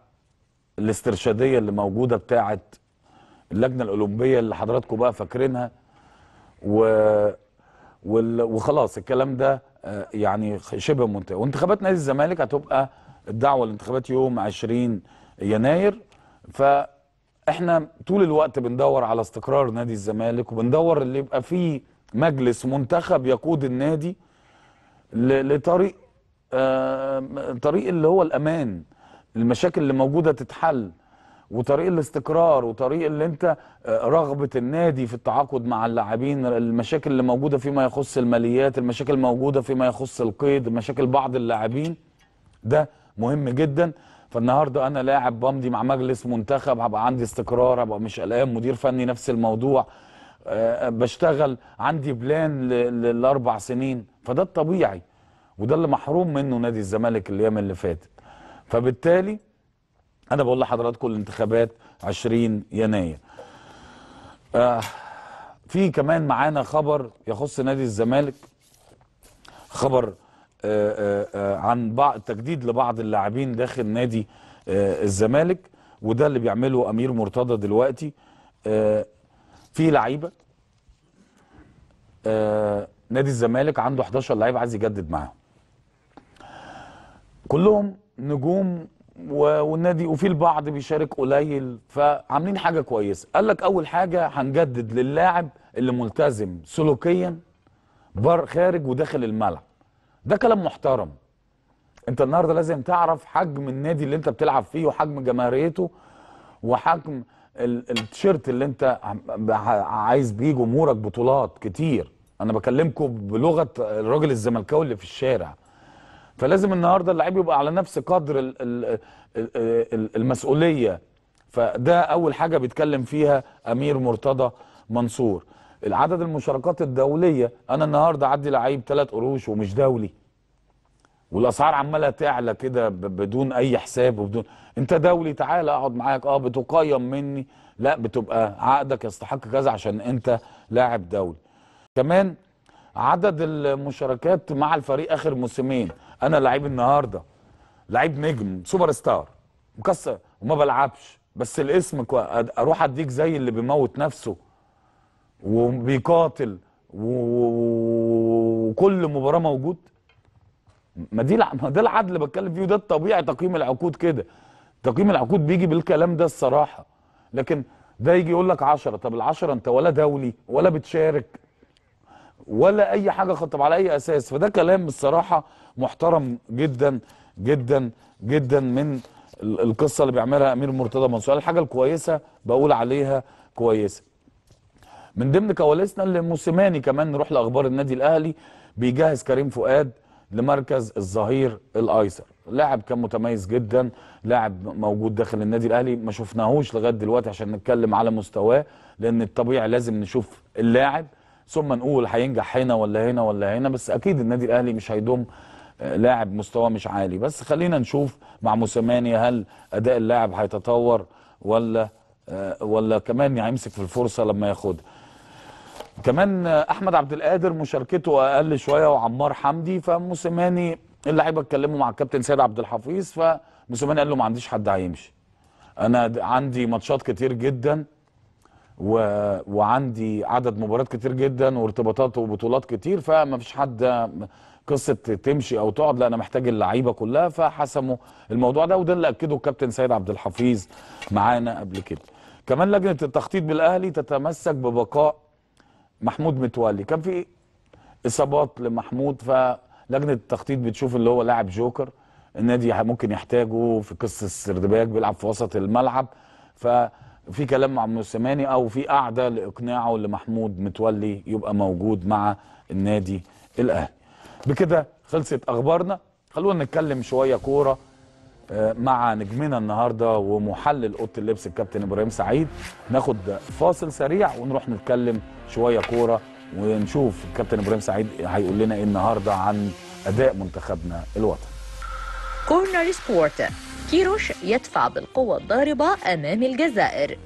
الاسترشاديه اللي موجوده بتاعه اللجنه الاولمبيه اللي حضراتكم بقى فاكرينها و وخلاص الكلام ده آه، يعني شبه منتهي وانتخابات نادي الزمالك هتبقى الدعوه للانتخابات يوم 20 يناير فاحنا طول الوقت بندور على استقرار نادي الزمالك وبندور اللي يبقى فيه مجلس منتخب يقود النادي لطريق آه، طريق اللي هو الامان المشاكل اللي موجوده تتحل وطريق الاستقرار وطريق اللي انت آه، رغبه النادي في التعاقد مع اللاعبين المشاكل اللي موجوده فيما يخص الماليات المشاكل الموجوده فيما يخص القيد مشاكل بعض اللاعبين ده مهم جدا فالنهارده انا لاعب بمضي مع مجلس منتخب هبقى عندي استقرار هبقى مش قلقان مدير فني نفس الموضوع آه، آه، بشتغل عندي بلان للاربع سنين فده الطبيعي وده اللي محروم منه نادي الزمالك الايام اللي فاتت فبالتالي انا بقول لحضراتكم الانتخابات 20 يناير آه في كمان معانا خبر يخص نادي الزمالك خبر آآ آه، آآ آه، آه، عن بعض تجديد لبعض اللاعبين داخل نادي الزمالك وده اللي بيعمله امير مرتضى دلوقتي في لعيبه نادي الزمالك عنده 11 لعيب عايز يجدد معاهم كلهم نجوم والنادي وفي البعض بيشارك قليل فعاملين حاجه كويسه قال لك اول حاجه هنجدد للاعب اللي ملتزم سلوكيا بر خارج وداخل الملعب ده كلام محترم انت النهارده لازم تعرف حجم النادي اللي انت بتلعب فيه وحجم جماهيريته وحجم التيشيرت اللي انت عايز بيه جمهورك بطولات كتير انا بكلمكم بلغه الراجل الزملكاوي اللي في الشارع فلازم النهارده اللعيب يبقى على نفس قدر المسؤوليه فده اول حاجه بيتكلم فيها امير مرتضى منصور العدد المشاركات الدوليه انا النهارده عدي لعيب ثلاث قروش ومش دولي والاسعار عماله تعلى كده بدون اي حساب وبدون انت دولي تعالى اقعد معاك اه بتقيم مني لا بتبقى عقدك يستحق كذا عشان انت لاعب دولي كمان عدد المشاركات مع الفريق اخر موسمين انا لعيب النهارده لعيب نجم سوبر ستار مكسر وما بلعبش بس الاسم كو... اروح اديك زي اللي بيموت نفسه وبيقاتل وكل مباراه موجود ما دي ما ده العدل اللي بتكلم فيه وده الطبيعي تقييم العقود كده تقييم العقود بيجي بالكلام ده الصراحه لكن ده يجي يقول لك 10 طب ال 10 انت ولا دولي ولا بتشارك ولا اي حاجه طب على اي اساس فده كلام الصراحه محترم جدا جدا جدا من القصه اللي بيعملها امير مرتضى منصور الحاجه الكويسه بقول عليها كويسه من ضمن كواليسنا اللي موسيماني كمان نروح لاخبار النادي الاهلي بيجهز كريم فؤاد لمركز الظهير الايسر لاعب كان متميز جدا لاعب موجود داخل النادي الاهلي ما شفناهوش لغايه دلوقتي عشان نتكلم على مستواه لان الطبيعي لازم نشوف اللاعب ثم نقول هينجح هنا ولا هنا ولا هنا بس اكيد النادي الاهلي مش هيضم آه، لاعب مستوى مش عالي بس خلينا نشوف مع موسيماني هل اداء اللاعب هيتطور ولا آه، ولا كمان هيمسك في الفرصه لما ياخدها كمان آه، احمد عبد القادر مشاركته اقل شويه وعمار حمدي فموسيماني اللعيبه اتكلموا مع الكابتن سيد عبد الحفيظ فموسيماني قال له ما عنديش حد هيمشي انا عندي ماتشات كتير جدا و... وعندي عدد مباريات كتير جدا وارتباطات وبطولات كتير فما فيش حد قصه تمشي او تقعد لا انا محتاج اللعيبه كلها فحسموا الموضوع ده وده اللي اكده الكابتن سيد عبد الحفيظ معانا قبل كده. كمان لجنه التخطيط بالاهلي تتمسك ببقاء محمود متولي كان في اصابات لمحمود فلجنه التخطيط بتشوف اللي هو لاعب جوكر النادي ممكن يحتاجه في قصه السردباك بيلعب في وسط الملعب ف في كلام مع موسيماني او في قاعده لاقناعه لمحمود متولي يبقى موجود مع النادي الاهلي بكده خلصت اخبارنا خلونا نتكلم شويه كوره آه، مع نجمنا النهارده ومحلل اوضه اللبس الكابتن ابراهيم سعيد ناخد فاصل سريع ونروح نتكلم شويه كوره ونشوف الكابتن ابراهيم سعيد هيقول لنا ايه النهارده عن اداء منتخبنا الوطني كورنر سبورتر كيروش يدفع بالقوة الضاربة أمام الجزائر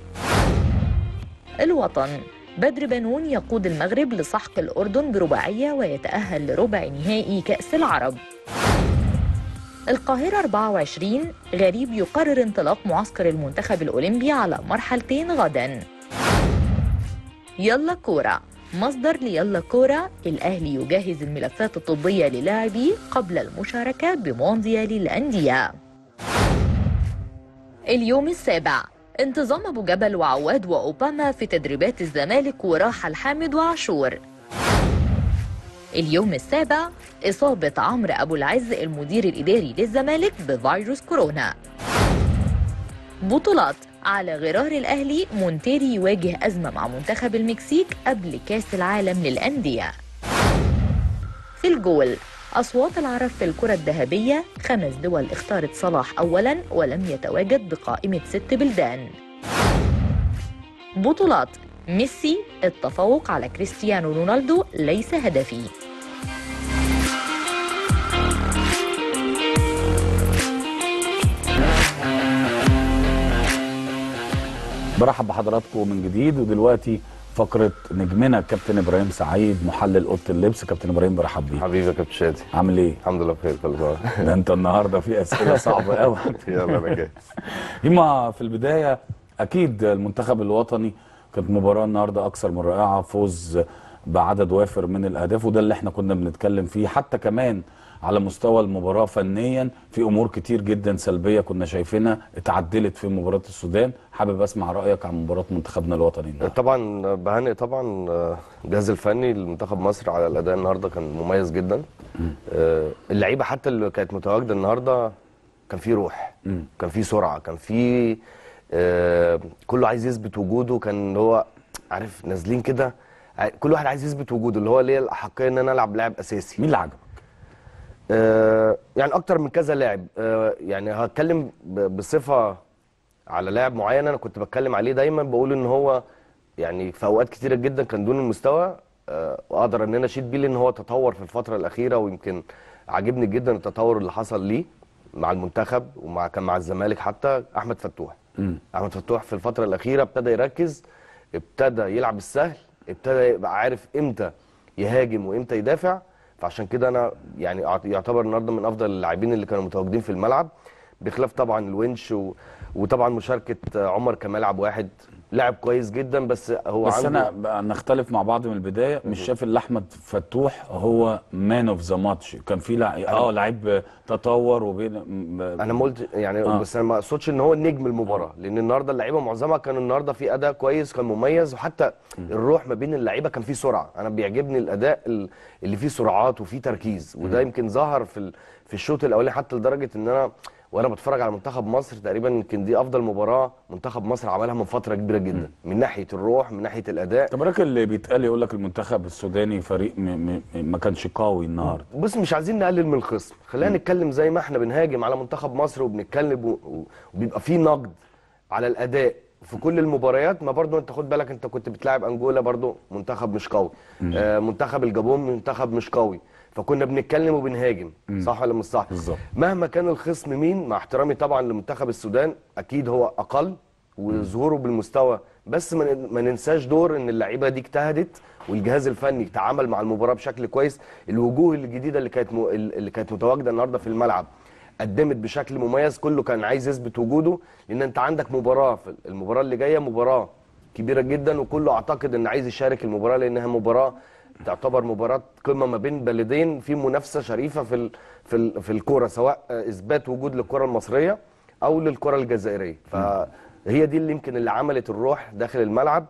الوطن بدر بنون يقود المغرب لسحق الأردن برباعية ويتأهل لربع نهائي كأس العرب القاهرة 24 غريب يقرر انطلاق معسكر المنتخب الأولمبي على مرحلتين غدا يلا كورة مصدر ليلا كورة الأهلي يجهز الملفات الطبية للاعبيه قبل المشاركة بمونديال الأندية اليوم السابع انتظام ابو جبل وعواد واوباما في تدريبات الزمالك وراح الحامد وعاشور اليوم السابع اصابه عمرو ابو العز المدير الاداري للزمالك بفيروس كورونا بطولات على غرار الاهلي مونتيري يواجه ازمه مع منتخب المكسيك قبل كاس العالم للانديه في الجول أصوات العرب في الكرة الذهبية خمس دول اختارت صلاح أولا ولم يتواجد بقائمة ست بلدان بطولات ميسي التفوق على كريستيانو رونالدو ليس هدفي برحب بحضراتكم من جديد ودلوقتي فقره نجمنا كابتن ابراهيم سعيد محلل اوضه اللبس كابتن ابراهيم برحب بيك حبيبي يا كابتن شادي عامل ايه الحمد لله بخير خلصان ده انت النهارده في اسئله صعبه قوي يلا انا جاي يما في البدايه اكيد المنتخب الوطني كانت مباراه النهارده اكثر من رائعه فوز بعدد وافر من الاهداف وده اللي احنا كنا بنتكلم فيه حتى كمان على مستوى المباراه فنيا في امور كتير جدا سلبيه كنا شايفينها اتعدلت في مباراه السودان حابب اسمع رايك عن مباراه منتخبنا الوطني النهارده طبعا بهنئ طبعا الجهاز الفني لمنتخب مصر على الاداء النهارده كان مميز جدا آه، اللعيبه حتى اللي كانت متواجده النهارده كان في روح كان في سرعه كان في آه، كله عايز يثبت وجوده كان هو عارف نازلين كده آه، كل واحد عايز يثبت وجوده اللي هو ليه الاحقيه ان انا العب لاعب اساسي مين اللي عجبك آه، يعني اكتر من كذا لاعب آه، يعني هتكلم بصفه على لاعب معين انا كنت بتكلم عليه دايما بقول ان هو يعني في اوقات كتيره جدا كان دون المستوى آه، واقدر ان انا اشيد بيه لان هو تطور في الفتره الاخيره ويمكن عاجبني جدا التطور اللي حصل ليه مع المنتخب ومع كان مع الزمالك حتى احمد فتوح م. احمد فتوح في الفتره الاخيره ابتدى يركز ابتدى يلعب السهل ابتدى يبقى عارف امتى يهاجم وامتى يدافع فعشان كده انا يعني يعتبر النهارده من افضل اللاعبين اللي كانوا متواجدين في الملعب بخلاف طبعا الونش و... وطبعا مشاركه عمر كمال واحد لاعب كويس جدا بس هو بس عنده انا نختلف مع بعض من البدايه مش شايف ان احمد فتوح هو مان اوف ذا ماتش كان في لع... اه لعيب تطور وبين انا قلت يعني آه. بس انا ما اقصدش ان هو نجم المباراه آه. لان النهارده اللعيبه معظمها كان النهارده في اداء كويس كان مميز وحتى الروح ما بين اللعيبه كان في سرعه انا بيعجبني الاداء اللي فيه سرعات وفيه تركيز وده يمكن ظهر في في الشوط الاولاني حتى لدرجه ان انا وانا بتفرج على منتخب مصر تقريبا يمكن دي افضل مباراه منتخب مصر عملها من فتره كبيره جدا م. من ناحيه الروح من ناحيه الاداء رايك اللي بيتقال يقول لك المنتخب السوداني فريق ما كانش قوي النهارده بص مش عايزين نقلل من الخصم خلينا نتكلم زي ما احنا بنهاجم على منتخب مصر وبنتكلم وبيبقى فيه نقد على الاداء في كل المباريات ما برضو انت خد بالك انت كنت بتلاعب انجولا برضو منتخب مش قوي آه منتخب الجابون منتخب مش قوي فكنا بنتكلم وبنهاجم صح ولا مش صح بالزبط. مهما كان الخصم مين مع احترامي طبعا لمنتخب السودان اكيد هو اقل وظهوره بالمستوى بس ما ننساش دور ان اللعيبه دي اجتهدت والجهاز الفني تعامل مع المباراه بشكل كويس الوجوه الجديده اللي كانت اللي كانت متواجده النهارده في الملعب قدمت بشكل مميز كله كان عايز يثبت وجوده لان انت عندك مباراه المباراه اللي جايه مباراه كبيره جدا وكله اعتقد ان عايز يشارك المباراه لانها مباراه تعتبر مباراه قمه ما بين بلدين في منافسه شريفه في ال في ال في الكوره سواء اثبات وجود للكره المصريه او للكره الجزائريه فهي دي اللي يمكن اللي عملت الروح داخل الملعب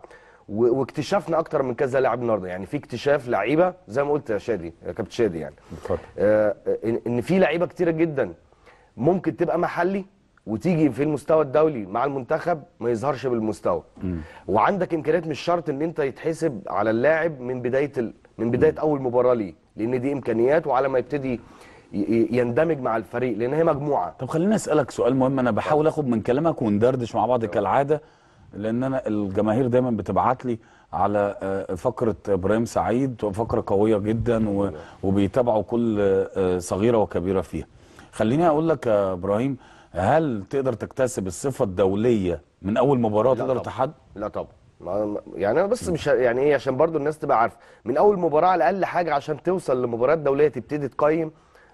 واكتشفنا اكتر من كذا لاعب النهارده يعني في اكتشاف لعيبه زي ما قلت يا شادي يا كابتن شادي يعني آه, آه، ان في لعيبه كتيره جدا ممكن تبقى محلي وتيجي في المستوى الدولي مع المنتخب ما يظهرش بالمستوى م. وعندك امكانيات مش شرط ان انت يتحسب على اللاعب من بدايه ال... من بدايه م. اول مباراه ليه لان دي امكانيات وعلى ما يبتدي يندمج مع الفريق لان هي مجموعه طب خليني اسالك سؤال مهم انا بحاول اخد من كلامك وندردش مع بعض كالعاده لان انا الجماهير دايما بتبعت لي على آه، فقره ابراهيم سعيد فقره قويه جدا وبيتابعوا كل آه، آه، صغيره وكبيره فيها خليني اقول لك يا ابراهيم هل تقدر تكتسب الصفه الدوليه من اول مباراه تقدر تحد لا طبعا يعني انا بس مش يعني ايه عشان برضو الناس تبقى عارفه من اول مباراه على الاقل حاجه عشان توصل لمباريات دوليه تبتدي تقيم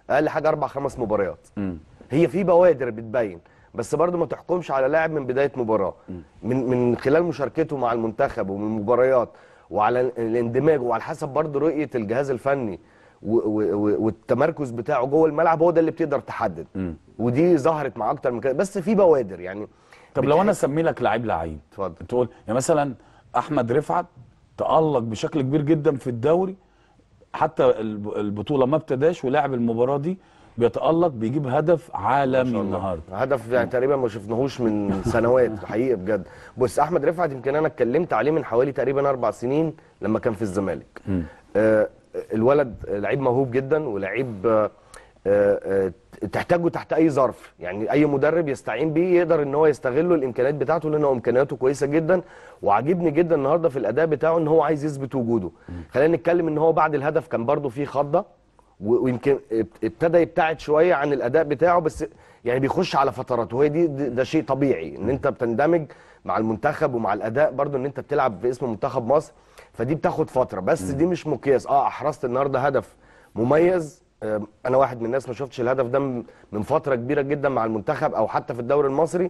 اقل حاجه اربع خمس مباريات م. هي في بوادر بتبين بس برضو ما تحكمش على لاعب من بدايه مباراه م. من من خلال مشاركته مع المنتخب ومن المباريات وعلى الاندماج وعلى حسب برضو رؤيه الجهاز الفني والتمركز بتاعه جوه الملعب هو ده اللي بتقدر تحدد م. ودي ظهرت مع اكتر من كده بس في بوادر يعني طب لو انا اسمي لك لعيب لعيب اتفضل تقول يعني مثلا احمد رفعت تالق بشكل كبير جدا في الدوري حتى البطوله ما ابتداش ولعب المباراه دي بيتالق بيجيب هدف عالمي النهارده هدف يعني تقريبا ما شفناهوش من سنوات حقيقي بجد بص احمد رفعت يمكن انا اتكلمت عليه من حوالي تقريبا اربع سنين لما كان في الزمالك آه الولد لعيب موهوب جدا ولعيب آه، آه، تحتاجه تحت اي ظرف يعني اي مدرب يستعين بيه يقدر ان هو يستغله الامكانيات بتاعته لان هو امكانياته كويسه جدا وعاجبني جدا النهارده في الاداء بتاعه ان هو عايز يثبت وجوده خلينا نتكلم ان هو بعد الهدف كان برده فيه خضه ويمكن ابتدى يبتعد شويه عن الاداء بتاعه بس يعني بيخش على فترات وهي دي ده شيء طبيعي ان انت بتندمج مع المنتخب ومع الاداء برده ان انت بتلعب باسم منتخب مصر فدي بتاخد فتره بس مم. دي مش مقياس اه احرزت النهارده هدف مميز آه انا واحد من الناس ما شفتش الهدف ده من فتره كبيره جدا مع المنتخب او حتى في الدوري المصري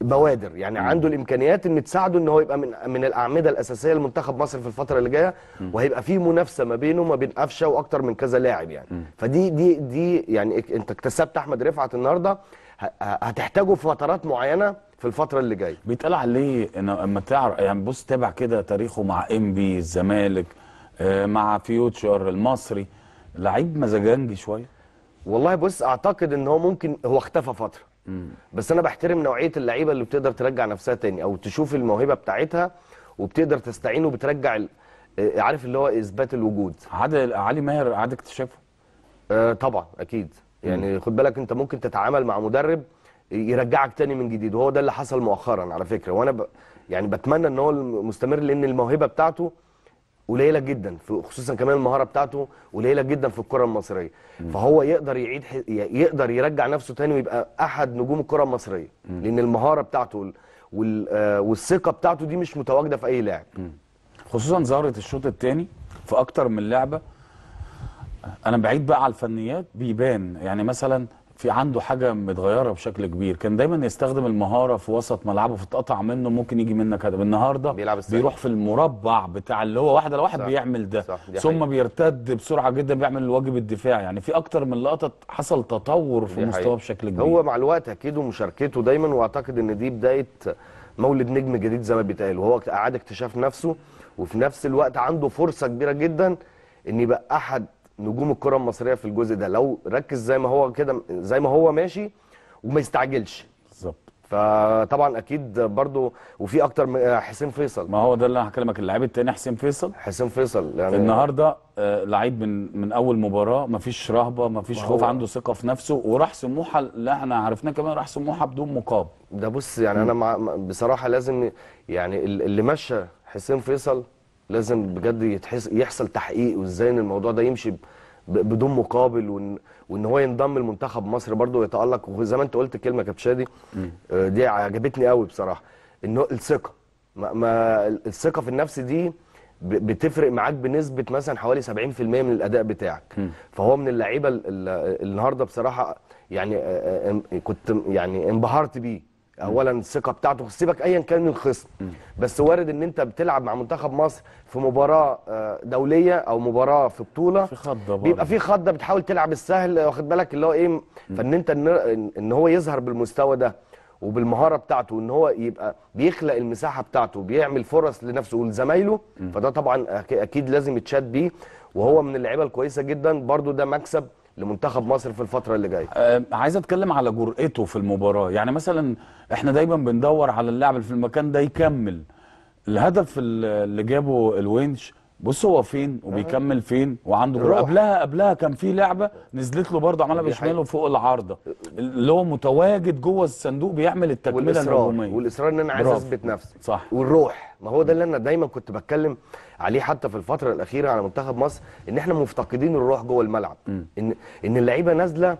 بوادر يعني مم. عنده الامكانيات ان تساعده ان هو يبقى من من الاعمده الاساسيه لمنتخب مصر في الفتره اللي جايه وهيبقى في منافسه ما بينه وما بين قفشه واكتر من كذا لاعب يعني مم. فدي دي دي يعني انت اكتسبت احمد رفعت النهارده هتحتاجه في فترات معينه في الفتره اللي جايه بيتقال عليه اما تعرف يعني بص تابع كده تاريخه مع بي الزمالك آه، مع فيوتشر المصري لعيب مزاجنجي شويه والله بص اعتقد ان هو ممكن هو اختفى فتره مم. بس انا بحترم نوعيه اللعيبه اللي بتقدر ترجع نفسها تاني او تشوف الموهبه بتاعتها وبتقدر تستعين وبترجع عارف اللي هو اثبات الوجود عادل علي ماهر عاد اكتشافه آه طبعا اكيد يعني خد بالك انت ممكن تتعامل مع مدرب يرجعك تاني من جديد وهو ده اللي حصل مؤخرا على فكره وانا ب... يعني بتمنى ان هو مستمر لان الموهبه بتاعته قليله جدا خصوصا كمان المهاره بتاعته قليله جدا في الكره المصريه مم. فهو يقدر يعيد ح... يقدر يرجع نفسه تاني ويبقى احد نجوم الكره المصريه مم. لان المهاره بتاعته وال... وال... آه، والثقه بتاعته دي مش متواجده في اي لاعب خصوصا ظهرت الشوط الثاني في اكتر من لعبه انا بعيد بقى على الفنيات بيبان يعني مثلا في عنده حاجه متغيره بشكل كبير كان دايما يستخدم المهاره في وسط ملعبه فتقطع منه ممكن يجي منك هدف النهارده بيلعب بيروح في المربع بتاع اللي هو على لواحد بيعمل ده ثم بيرتد بسرعه جدا بيعمل الواجب الدفاعي يعني في اكتر من لقطه حصل تطور في مستواه بشكل كبير هو مع الوقت اكيد ومشاركته دايما واعتقد ان دي بدايه مولد نجم جديد زي ما بيتقال وهو اعاد اكتشاف نفسه وفي نفس الوقت عنده فرصه كبيره جدا ان يبقى احد نجوم الكره المصريه في الجزء ده لو ركز زي ما هو كده زي ما هو ماشي وما يستعجلش بالظبط فطبعا اكيد برضو وفي اكتر آه، حسين فيصل ما هو ده اللي انا هكلمك اللاعب التاني حسين فيصل حسين فيصل يعني النهارده آه، لعيب من من اول مباراه مفيش رهبه مفيش خوف عنده ثقه في نفسه وراح سموحه لا احنا عرفناه كمان راح سموحه بدون مقابل ده بص يعني انا مع بصراحه لازم يعني اللي مشى حسين فيصل لازم بجد يتحس يحصل تحقيق وازاي ان الموضوع ده يمشي بدون مقابل وان وان هو ينضم لمنتخب مصر برضه يتالق وزي ما انت قلت كلمه كابتن شادي آه، دي عجبتني قوي بصراحه انه الثقه ما, ما الثقه في النفس دي بتفرق معاك بنسبه مثلا حوالي 70% من الاداء بتاعك م. فهو من اللعيبه النهارده بصراحه يعني آه، آه، كنت يعني انبهرت بيه اولا الثقه بتاعته سيبك ايا كان الخصم بس وارد ان انت بتلعب مع منتخب مصر في مباراه آه، دوليه او مباراه في بطوله في خضه بيبقى في خضه بتحاول تلعب السهل واخد بالك اللي هو ايه فان انت ان هو يظهر بالمستوى ده وبالمهاره بتاعته ان هو يبقى بيخلق المساحه بتاعته بيعمل فرص لنفسه ولزمايله فده طبعا اكيد لازم يتشاد بيه وهو من اللعيبه الكويسه جدا برده ده مكسب لمنتخب مصر في الفتره اللي جايه أه عايز اتكلم على جرأته في المباراه يعني مثلا احنا دايما بندور على اللاعب في المكان ده يكمل الهدف اللي جابه الونش بص هو فين وبيكمل فين وعنده آه. روح. قبلها قبلها كان في لعبه نزلت له برضه عملها بشماله فوق العارضه اللي هو متواجد جوه الصندوق بيعمل التكمله الهجوميه والاصرار ان انا عايز اثبت نفسي صح والروح ما هو ده اللي انا دايما كنت بتكلم عليه حتى في الفتره الاخيره على منتخب مصر ان احنا مفتقدين الروح جوه الملعب م. ان ان اللعيبه نازله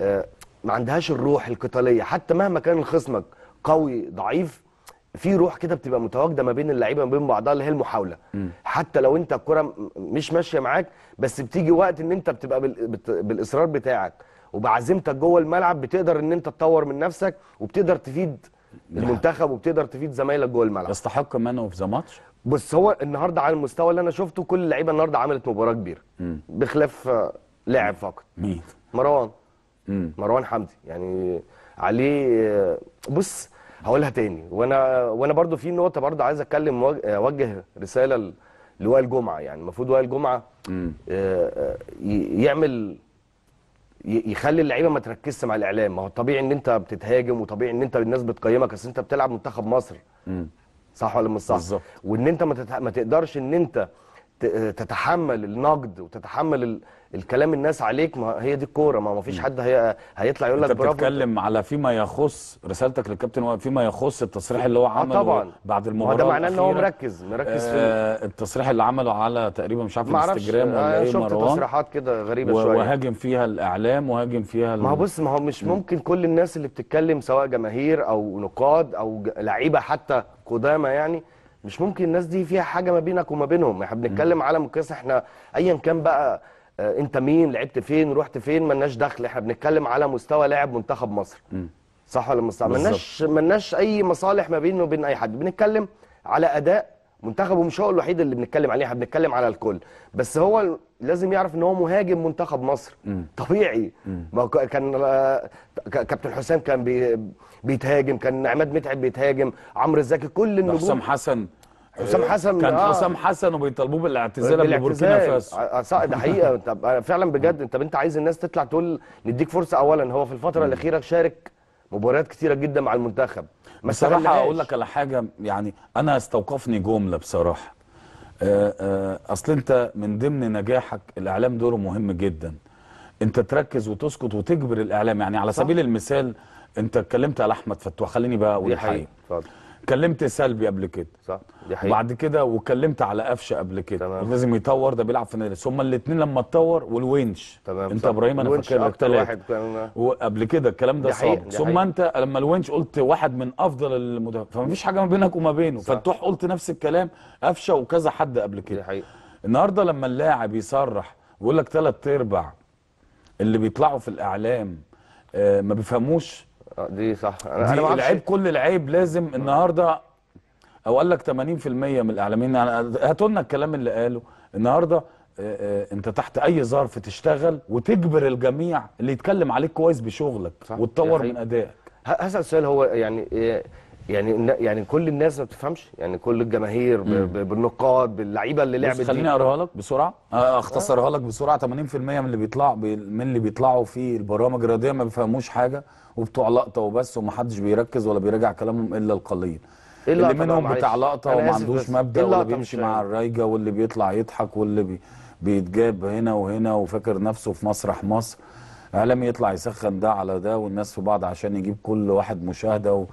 آه، ما عندهاش الروح القتاليه حتى مهما كان خصمك قوي ضعيف في روح كده بتبقى متواجده ما بين اللعيبه ما بين بعضها اللي هي المحاوله م. حتى لو انت الكره مش ماشيه معاك بس بتيجي وقت ان انت بتبقى بالاصرار بتاعك وبعزيمتك جوه الملعب بتقدر ان انت تطور من نفسك وبتقدر تفيد المنتخب وبتقدر تفيد زمايلك جوه الملعب يستحق مان اوف ذا ماتش بص هو النهارده على المستوى اللي انا شفته كل اللعيبه النهارده عملت مباراه كبيره بخلاف آه، لاعب فقط مين مروان مم. مروان حمدي يعني عليه آه، بص هقولها تاني وانا وانا برضو في نقطه برضو عايز اتكلم اوجه رساله لوائل جمعه يعني المفروض وائل جمعه آه، آه، يعمل يخلي اللعيبه ما تركزش مع الاعلام ما هو طبيعي ان انت بتتهاجم وطبيعي ان انت الناس بتقيمك اصل انت بتلعب منتخب مصر صح ولا مش صح وان انت ما, ما تقدرش ان انت تتحمل النقد وتتحمل الكلام الناس عليك ما هي دي الكوره ما ما فيش حد هي هيطلع يقول لك برافو انت بتتكلم على فيما يخص رسالتك للكابتن وائل فيما يخص التصريح اللي هو آه، عمله آه طبعا بعد المباراه ده معناه ان هو مركز مركز آه في التصريح اللي عمله على تقريبا مش عارف انستجرام ولا آه ايه شفت مروان شفت تصريحات كده غريبه شويه وهاجم فيها الاعلام وهاجم فيها ما هو بص ما هو مش ممكن كل الناس اللي بتتكلم سواء جماهير او نقاد او لعيبه حتى قدامى يعني مش ممكن الناس دي فيها حاجه ما بينك وما بينهم احنا بنتكلم على مقياس احنا ايا كان بقى آه، انت مين لعبت فين رحت فين مالناش دخل احنا بنتكلم على مستوى لاعب منتخب مصر م. صح ولا مش مالناش مالناش اي مصالح ما بينه وبين اي حد بنتكلم على اداء منتخبه مش هو الوحيد اللي بنتكلم عليه احنا بنتكلم على الكل بس هو لازم يعرف ان هو مهاجم منتخب مصر مم. طبيعي مم. ما كان آه، كابتن حسام كان بي بيتهاجم كان عماد متعب بيتهاجم عمرو الزكي كل النجوم حسام حسن آه، حسام حسن كان آه. حسام حسن وبيطالبوه بالاعتزال بوركينا فاسو آه، ده حقيقه طب فعلا بجد انت انت عايز الناس تطلع تقول نديك فرصه اولا هو في الفتره الاخيره شارك مباريات كثيره جدا مع المنتخب بصراحه اقول لك على حاجه يعني انا استوقفني جمله بصراحه آه، آه، اصل انت من ضمن نجاحك الاعلام دوره مهم جدا انت تركز وتسكت وتجبر الاعلام يعني على صح. سبيل المثال انت اتكلمت على احمد فتوح خليني بقى اقول الحقيقه اتكلمت سلبي قبل كده صح دي حقيقة. بعد كده واتكلمت على قفشه قبل كده تمام. لازم يطور ده بيلعب في نادي هما الاثنين لما اتطور والونش تمام انت ابراهيم انا فاكر الثلاثه وقبل كده الكلام ده صعب ثم انت لما الونش قلت واحد من افضل المدافعين فما فيش حاجه ما بينك وما بينه فتروح قلت نفس الكلام قفشه وكذا حد قبل كده دي حقيقة. النهارده لما اللاعب يصرح ويقول لك ثلاث ارباع اللي بيطلعوا في الاعلام آه، ما بيفهموش آه، دي صح انا دي العيب كل العيب لازم آه. النهارده او قال لك 80% من الاعلاميين يعني هاتوا لنا الكلام اللي قاله النهارده آه، انت تحت اي ظرف تشتغل وتجبر الجميع اللي يتكلم عليك كويس بشغلك وتطور من ادائك هسال سؤال هو يعني يعني يعني كل الناس ما بتفهمش يعني كل الجماهير بالنقاد باللعيبه اللي لعبت خليني اقراها لك بسرعه اختصرها لك بسرعه 80% من اللي بيطلع من اللي بيطلعوا في البرامج الرياضيه ما بيفهموش حاجه وبتوع لقطه وبس ومحدش بيركز ولا بيراجع كلامهم الا القليل إيه اللي منهم بتاع لقطه وما عندوش مبدا إيه ولا بيمشي مع الرايجه واللي بيطلع يضحك واللي بي بيتجاب هنا وهنا وفاكر نفسه في مسرح مصر اعلامي آه، يطلع يسخن ده على ده والناس في بعض عشان يجيب كل واحد مشاهده و...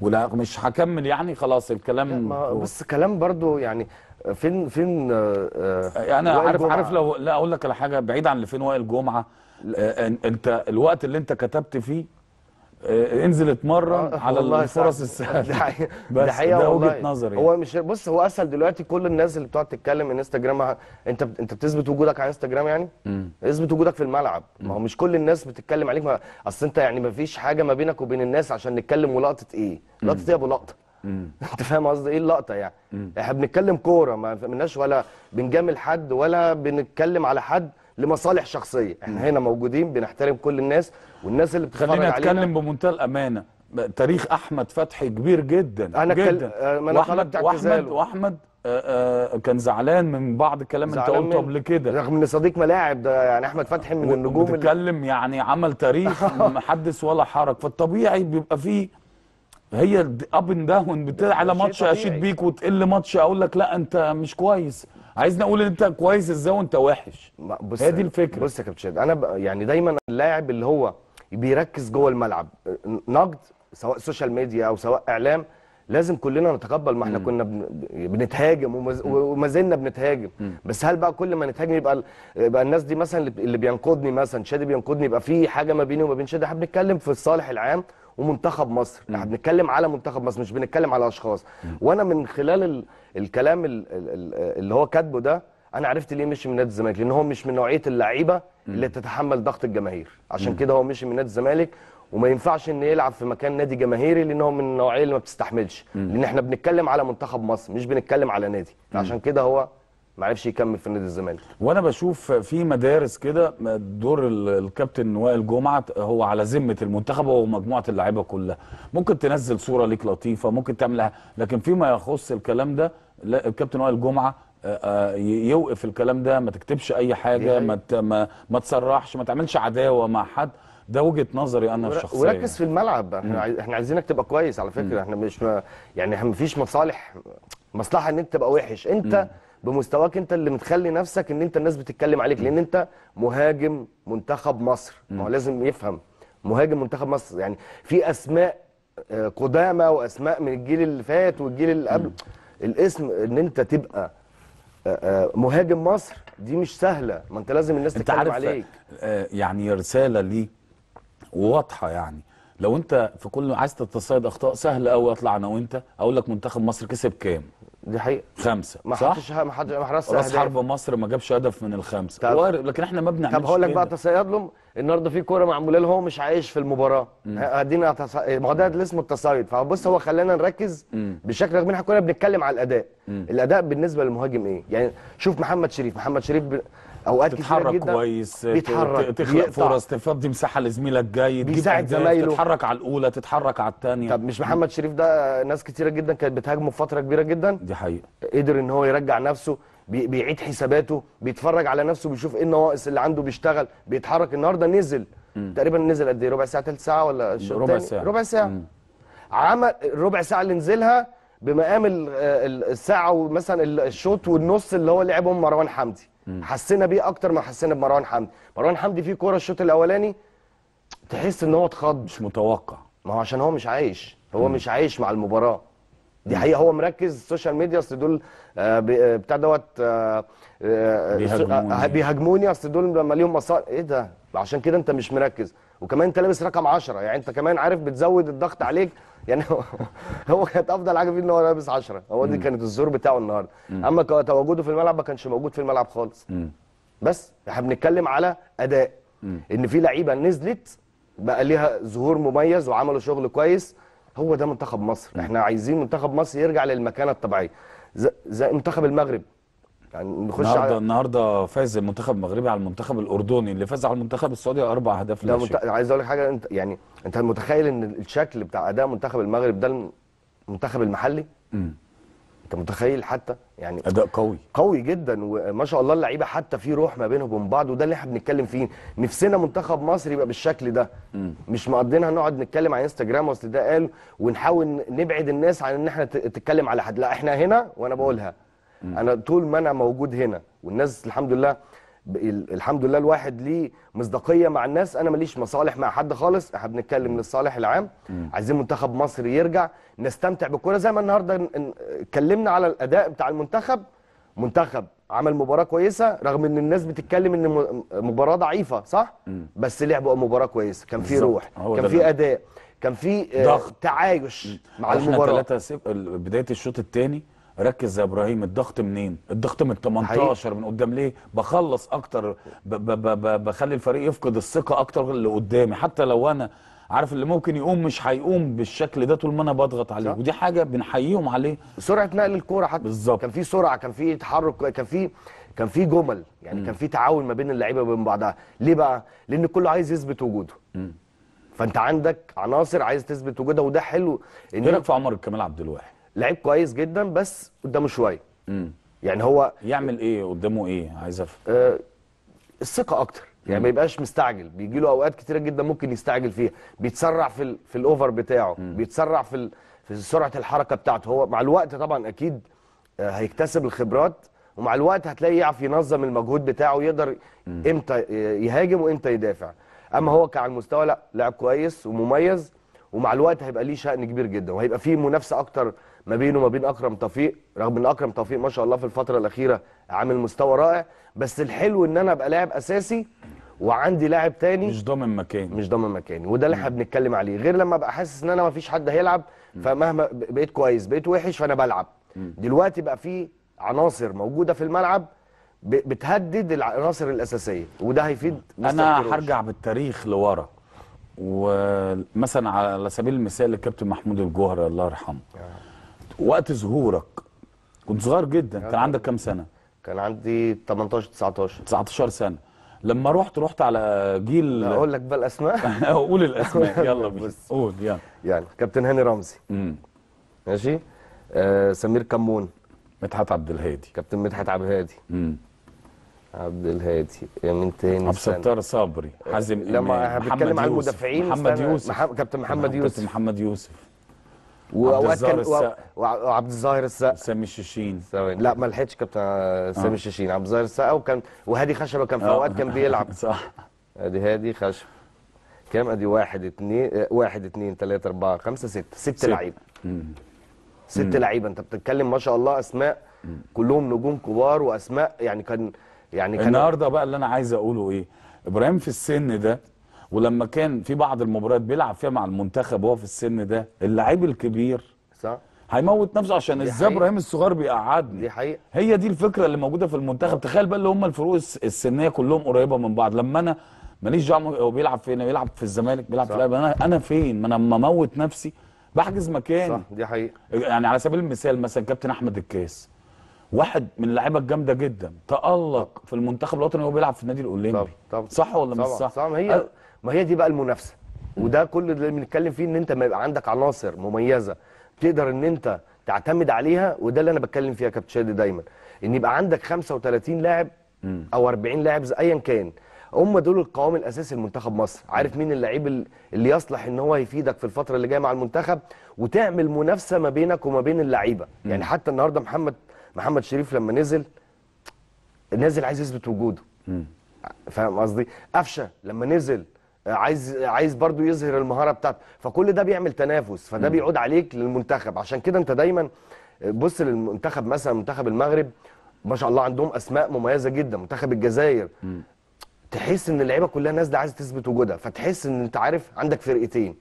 ولا مش هكمل يعني خلاص الكلام و... بس كلام برضو يعني فين فين آه, آه، انا عارف جمعة. عارف لو لا اقول لك على حاجه بعيد عن اللي فين وائل جمعه آه, آه، انت الوقت اللي انت كتبت فيه آه، انزل اتمرن آه على الفرص السهله بس ده وجهه نظري يعني. هو مش بص هو اسهل دلوقتي كل الناس اللي بتقعد تتكلم انستجرام انت انت بتثبت وجودك على انستجرام يعني اثبت وجودك في الملعب ما هو مش كل الناس بتتكلم عليك اصل انت يعني ما فيش حاجه ما بينك وبين الناس عشان نتكلم ولقطه ايه لقطه ايه ابو لقطه انت فاهم قصدي ايه اللقطه يعني احنا بنتكلم كوره ما مناش ولا بنجامل حد ولا بنتكلم على حد لمصالح شخصيه احنا هنا موجودين بنحترم كل الناس والناس اللي بتتفرج علينا خلينا اتكلم بمنتهى الامانه تاريخ احمد فتحي كبير جدا انا جدا كل... آه، انا واحمد واحمد, وأحمد آآ آه، آآ آه، كان زعلان من بعض الكلام انت قلته قبل كده رغم ان صديق ملاعب ده يعني احمد فتحي من النجوم بتتكلم اللي... يعني عمل تاريخ محدث ولا حرج فالطبيعي بيبقى فيه هي اب اند داون بتعلى ماتش اشيد بيك وتقل ماتش اقول لك لا انت مش كويس عايزني اقول ان انت كويس ازاي وانت وحش بص هي دي الفكره بص يا كابتن انا يعني دايما اللاعب اللي هو بيركز جوه الملعب نقد سواء سوشيال ميديا او سواء اعلام لازم كلنا نتقبل ما احنا كنا بنتهاجم وما زلنا بنتهاجم بس هل بقى كل ما نتهاجم يبقى يبقى الناس دي مثلا اللي بينقضني مثلا شادي بينقضني يبقى في حاجه ما بيني وما بين شادي احنا بنتكلم في الصالح العام ومنتخب مصر احنا بنتكلم على منتخب مصر مش بنتكلم على اشخاص وانا من خلال ال... الكلام ال... ال... اللي هو كاتبه ده انا عرفت ليه مشي من نادي الزمالك لان هو مش من نوعيه اللعيبه اللي تتحمل ضغط الجماهير عشان كده هو مشي من نادي الزمالك وما ينفعش ان يلعب في مكان نادي جماهيري لان هو من النوعيه اللي ما بتستحملش لان احنا بنتكلم على منتخب مصر مش بنتكلم على نادي عشان كده هو ما عرفش يكمل في نادي الزمالك وانا بشوف في مدارس كده دور الكابتن وائل جمعه هو على ذمه المنتخب هو ومجموعه اللعيبه كلها ممكن تنزل صوره ليك لطيفه ممكن تعملها لكن فيما يخص الكلام ده الكابتن وائل جمعه آه، آه، يوقف الكلام ده ما تكتبش اي حاجه ما ما تصرحش ما تعملش عداوه مع حد ده وجهه نظري انا الشخصيه وركز في الملعب احنا احنا عايزينك تبقى كويس على فكره احنا مش ما يعني مفيش مصالح مصلحه ان انت تبقى وحش انت مم. بمستواك انت اللي متخلي نفسك ان انت الناس بتتكلم عليك لان انت مهاجم منتخب مصر ما هو لازم يفهم مهاجم منتخب مصر يعني في اسماء آه، قدامى واسماء من الجيل اللي فات والجيل اللي قبله الاسم ان انت تبقى آه، آه، مهاجم مصر دي مش سهله ما انت لازم الناس تتكلم عليك يعني رساله ليك وواضحه يعني لو انت في كل عايز تتصيد اخطاء سهل قوي اطلع انا وانت اقول لك منتخب مصر كسب كام دي حقيقه خمسه ما حدش ما حدش ما حرس راس يعني. حرب مصر ما جابش هدف من الخمسه وارد لكن احنا ما بنعملش طب هقول لك بقى تصيد لهم النهارده في كوره معموله لهم مش عايش في المباراه ادينا ما هو ده اسمه التصيد فبص هو خلانا نركز مم. بشكل رغم ان احنا كنا بنتكلم على الاداء مم. الاداء بالنسبه للمهاجم ايه يعني شوف محمد شريف محمد شريف ب... اوقات تتحرك جدا كويس بيتحرك تخلق فرص تفضي مساحه لزميلك جاي بيساعد زمايله تتحرك على الاولى تتحرك على الثانيه طب مش محمد شريف ده ناس كتيره جدا كانت بتهاجمه فتره كبيره جدا دي حقيقه قدر ان هو يرجع نفسه بيعيد حساباته بيتفرج على نفسه بيشوف ايه النواقص اللي عنده بيشتغل بيتحرك النهارده نزل م. تقريبا نزل قد ايه ربع ساعه ثلث ساعه ولا ربع ساعه ربع ساعه م. عمل الربع ساعه اللي نزلها بمقام آه، الساعه ومثلا الشوط والنص اللي هو لعبهم مروان حمدي حسينا بيه اكتر ما حسينا بمروان حمدي مروان حمدي فيه كوره الشوط الاولاني تحس ان هو اتخض مش متوقع ما هو عشان هو مش عايش هو مم. مش عايش مع المباراه دي حقيقه هو مركز السوشيال ميديا اصل دول آه، آه، بتاع دوت آه، بيهاجموني اصل دول لما ليهم مصاري ايه ده عشان كده انت مش مركز وكمان انت لابس رقم 10 يعني انت كمان عارف بتزود الضغط عليك يعني هو كانت افضل حاجه فيه ان هو لابس 10 هو دي كانت الزور بتاعه النهارده اما تواجده في الملعب ما كانش موجود في الملعب خالص بس احنا بنتكلم على اداء ان في لعيبه نزلت بقى ليها ظهور مميز وعملوا شغل كويس هو ده منتخب مصر احنا عايزين منتخب مصر يرجع للمكانه الطبيعيه زي منتخب المغرب يعني نخش النهارده على... النهارده فاز المنتخب المغربي على المنتخب الاردني اللي فاز على المنتخب السعودي اربع اهداف لا منت... عايز اقول لك حاجه انت يعني انت متخيل ان الشكل بتاع اداء منتخب المغرب ده المنتخب المحلي؟ امم انت متخيل حتى يعني اداء قوي قوي جدا وما شاء الله اللعيبه حتى في روح ما بينهم وبين بعض وده اللي احنا بنتكلم فيه نفسنا منتخب مصر يبقى بالشكل ده مم. مش مقضينها نقعد نتكلم على انستجرام اصل ده قال ونحاول نبعد الناس عن ان احنا تتكلم على حد لا احنا هنا وانا بقولها انا طول ما انا موجود هنا والناس الحمد لله الحمد لله الواحد ليه مصداقيه مع الناس انا ماليش مصالح مع حد خالص احنا بنتكلم للصالح العام مم. عايزين منتخب مصر يرجع نستمتع بالكوره زي ما النهارده اتكلمنا على الاداء بتاع المنتخب منتخب عمل مباراه كويسه رغم ان الناس بتتكلم ان مباراه ضعيفه صح مم. بس لعبوا مباراه كويسه كان في روح كان في اداء كان في آه، تعايش مع المباراه احنا بدايه الشوط الثاني ركز يا ابراهيم الضغط منين الضغط من 18 من قدام ليه بخلص اكتر ب ب ب بخلي الفريق يفقد الثقه اكتر اللي قدامي حتى لو انا عارف اللي ممكن يقوم مش هيقوم بالشكل ده طول ما انا بضغط عليه صح. ودي حاجه بنحييهم عليه سرعه نقل الكوره حتى بالظبط كان في سرعه كان في تحرك كان في كان في جمل يعني م. كان في تعاون ما بين اللعيبه وبين بعضها ليه بقى لان كله عايز يثبت وجوده م. فانت عندك عناصر عايز تثبت وجودها وده حلو ان إيه في عمر الكمال عبد الواحد لعيب كويس جدا بس قدامه شويه يعني هو يعمل ايه قدامه ايه عايز افهم آه الثقه اكتر يعني ما يبقاش مستعجل بيجي له اوقات كتيره جدا ممكن يستعجل فيها بيتسرع في ال في الاوفر بتاعه مم. بيتسرع في ال في سرعه الحركه بتاعته هو مع الوقت طبعا اكيد آه، هيكتسب الخبرات ومع الوقت هتلاقيه يعرف ينظم المجهود بتاعه يقدر امتى آه، يهاجم وامتى يدافع اما هو كعلى المستوى لا لاعب كويس ومميز ومع الوقت هيبقى ليه شأن كبير جدا وهيبقى فيه منافسه اكتر ما بينه وما بين اكرم توفيق رغم ان اكرم توفيق ما شاء الله في الفتره الاخيره عامل مستوى رائع بس الحلو ان انا ابقى لاعب اساسي وعندي لاعب تاني مش ضامن مكاني مش ضامن مكاني وده اللي احنا بنتكلم عليه غير لما ابقى حاسس ان انا ما فيش حد هيلعب فمهما بقيت كويس بقيت وحش فانا بلعب دلوقتي بقى في عناصر موجوده في الملعب بتهدد العناصر الاساسيه وده هيفيد انا هرجع بالتاريخ لورا ومثلا على سبيل المثال الكابتن محمود الجوهري الله يرحمه آه. وقت ظهورك كنت صغير جدا كان عندك كام سنه كان عندي 18 19 19 سنه لما رحت رحت على جيل اقول لك بقى الاسماء قول الاسماء يلا بينا قول يلا يعني كابتن هاني رمزي امم ماشي آه سمير كمون مدحت عبد الهادي كابتن مدحت عبد الهادي امم عبد الهادي مين تاني عبد الستار صبري حازم لما بتكلم عن المدافعين محمد يوسف محمد كابتن محمد يوسف كابتن محمد يوسف وعبد الظاهر وعبد الظاهر السقا سامي الششين ثواني لا ما لحقتش كابتن سامي آه. الششين عبد الظاهر السقا وكان وهادي خشبه كان في آه. اوقات كان بيلعب صح ادي هادي خشب كام ادي واحد اثنين آه، واحد اثنين ثلاثة اربعه خمسه سته ست لعيبه ست لعيبه انت بتتكلم ما شاء الله اسماء كلهم نجوم كبار واسماء يعني كان يعني كان النهارده بقى اللي انا عايز اقوله ايه ابراهيم في السن ده ولما كان في بعض المباريات بيلعب فيها مع المنتخب وهو في السن ده اللعيب الكبير صح هيموت نفسه عشان ازاي ابراهيم الصغير بيقعدني دي حقيقة هي دي الفكره اللي موجوده في المنتخب تخيل بقى اللي هم الفروق السنيه كلهم قريبه من بعض لما انا ماليش دعوه هو بيلعب فين بيلعب في الزمالك بيلعب صح. في الاهلي انا انا فين ما انا لما اموت نفسي بحجز مكان صح دي حقيقه يعني على سبيل المثال مثلا كابتن احمد الكاس واحد من اللعيبه الجامده جدا تالق في المنتخب الوطني وهو بيلعب في النادي الاولمبي طب. طب. صح ولا مش صح؟ صح هي ما هي دي بقى المنافسه وده كل اللي بنتكلم فيه ان انت ما يبقى عندك عناصر مميزه تقدر ان انت تعتمد عليها وده اللي انا بتكلم فيها يا كابتن شادي دايما ان يبقى عندك 35 لاعب او 40 لاعب ايا كان هم دول القوام الاساسي لمنتخب مصر عارف مين اللعيب اللي يصلح ان هو يفيدك في الفتره اللي جايه مع المنتخب وتعمل منافسه ما بينك وما بين اللعيبه يعني حتى النهارده محمد محمد شريف لما نزل نازل عايز يثبت وجوده فاهم قصدي قفشه لما نزل عايز عايز برضو يظهر المهاره بتاعته فكل ده بيعمل تنافس فده بيعود عليك للمنتخب عشان كده انت دايما بص للمنتخب مثلا منتخب المغرب ما شاء الله عندهم اسماء مميزه جدا منتخب الجزائر م. تحس ان اللعيبه كلها ناس ده عايزه تثبت وجودها فتحس ان انت عارف عندك فرقتين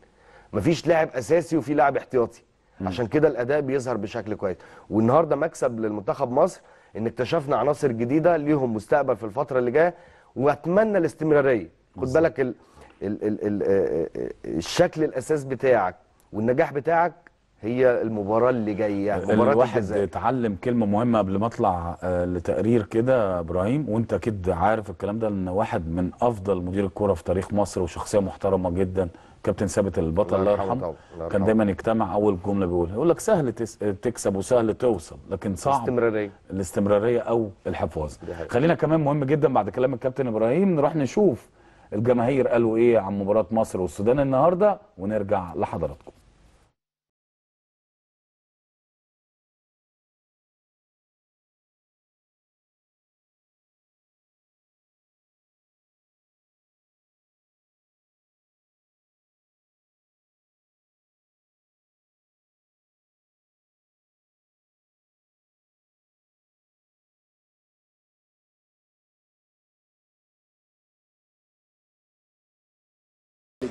مفيش لاعب اساسي وفي لاعب احتياطي م. عشان كده الاداء بيظهر بشكل كويس والنهارده مكسب للمنتخب مصر ان اكتشفنا عناصر جديده ليهم مستقبل في الفتره اللي جايه واتمنى الاستمراريه خد بالك ال ال آه، آه، آه، الشكل الاساس بتاعك والنجاح بتاعك هي المباراه اللي جايه مباراه الواحد اتعلم كلمه مهمه قبل ما اطلع لتقرير كده ابراهيم وانت اكيد عارف الكلام ده ان واحد من افضل مدير الكوره في تاريخ مصر وشخصيه محترمه جدا كابتن ثابت البطل الله يرحمه كان دايما يجتمع اول جمله بيقولها يقول لك سهل تكسب وسهل توصل لكن صعب الاستمراريه الاستمراريه او الحفاظ خلينا كمان مهم جدا بعد كلام الكابتن ابراهيم نروح نشوف الجماهير قالوا ايه عن مباراه مصر والسودان النهارده ونرجع لحضراتكم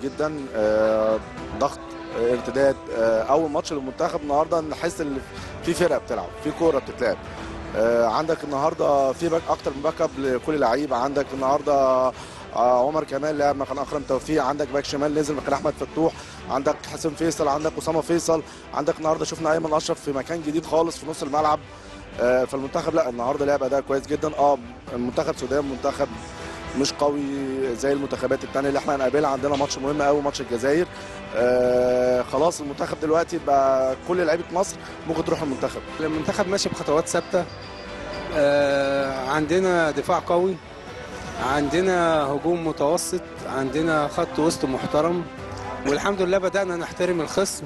جدا آه، ضغط آه، ارتداد آه، اول ماتش للمنتخب النهارده نحس ان في فرقه بتلعب في كوره بتتلعب عندك النهارده في باك اكتر من باك اب لكل لعيب عندك النهارده عمر كمال لعب مكان اكرم توفيق عندك باك شمال نزل مكان احمد فتوح عندك حسين فيصل عندك اسامه فيصل عندك النهارده شفنا ايمن اشرف في مكان جديد خالص في نص الملعب فالمنتخب لا النهارده لعب اداء كويس جدا اه منتخب سودان منتخب مش قوي زي المنتخبات الثانيه اللي احنا هنقابلها عندنا ماتش مهم قوي ماتش الجزائر آه خلاص المنتخب دلوقتي بقى كل لعيبه مصر ممكن تروح المنتخب المنتخب ماشي بخطوات ثابته آه عندنا دفاع قوي عندنا هجوم متوسط عندنا خط وسط محترم والحمد لله بدأنا نحترم الخصم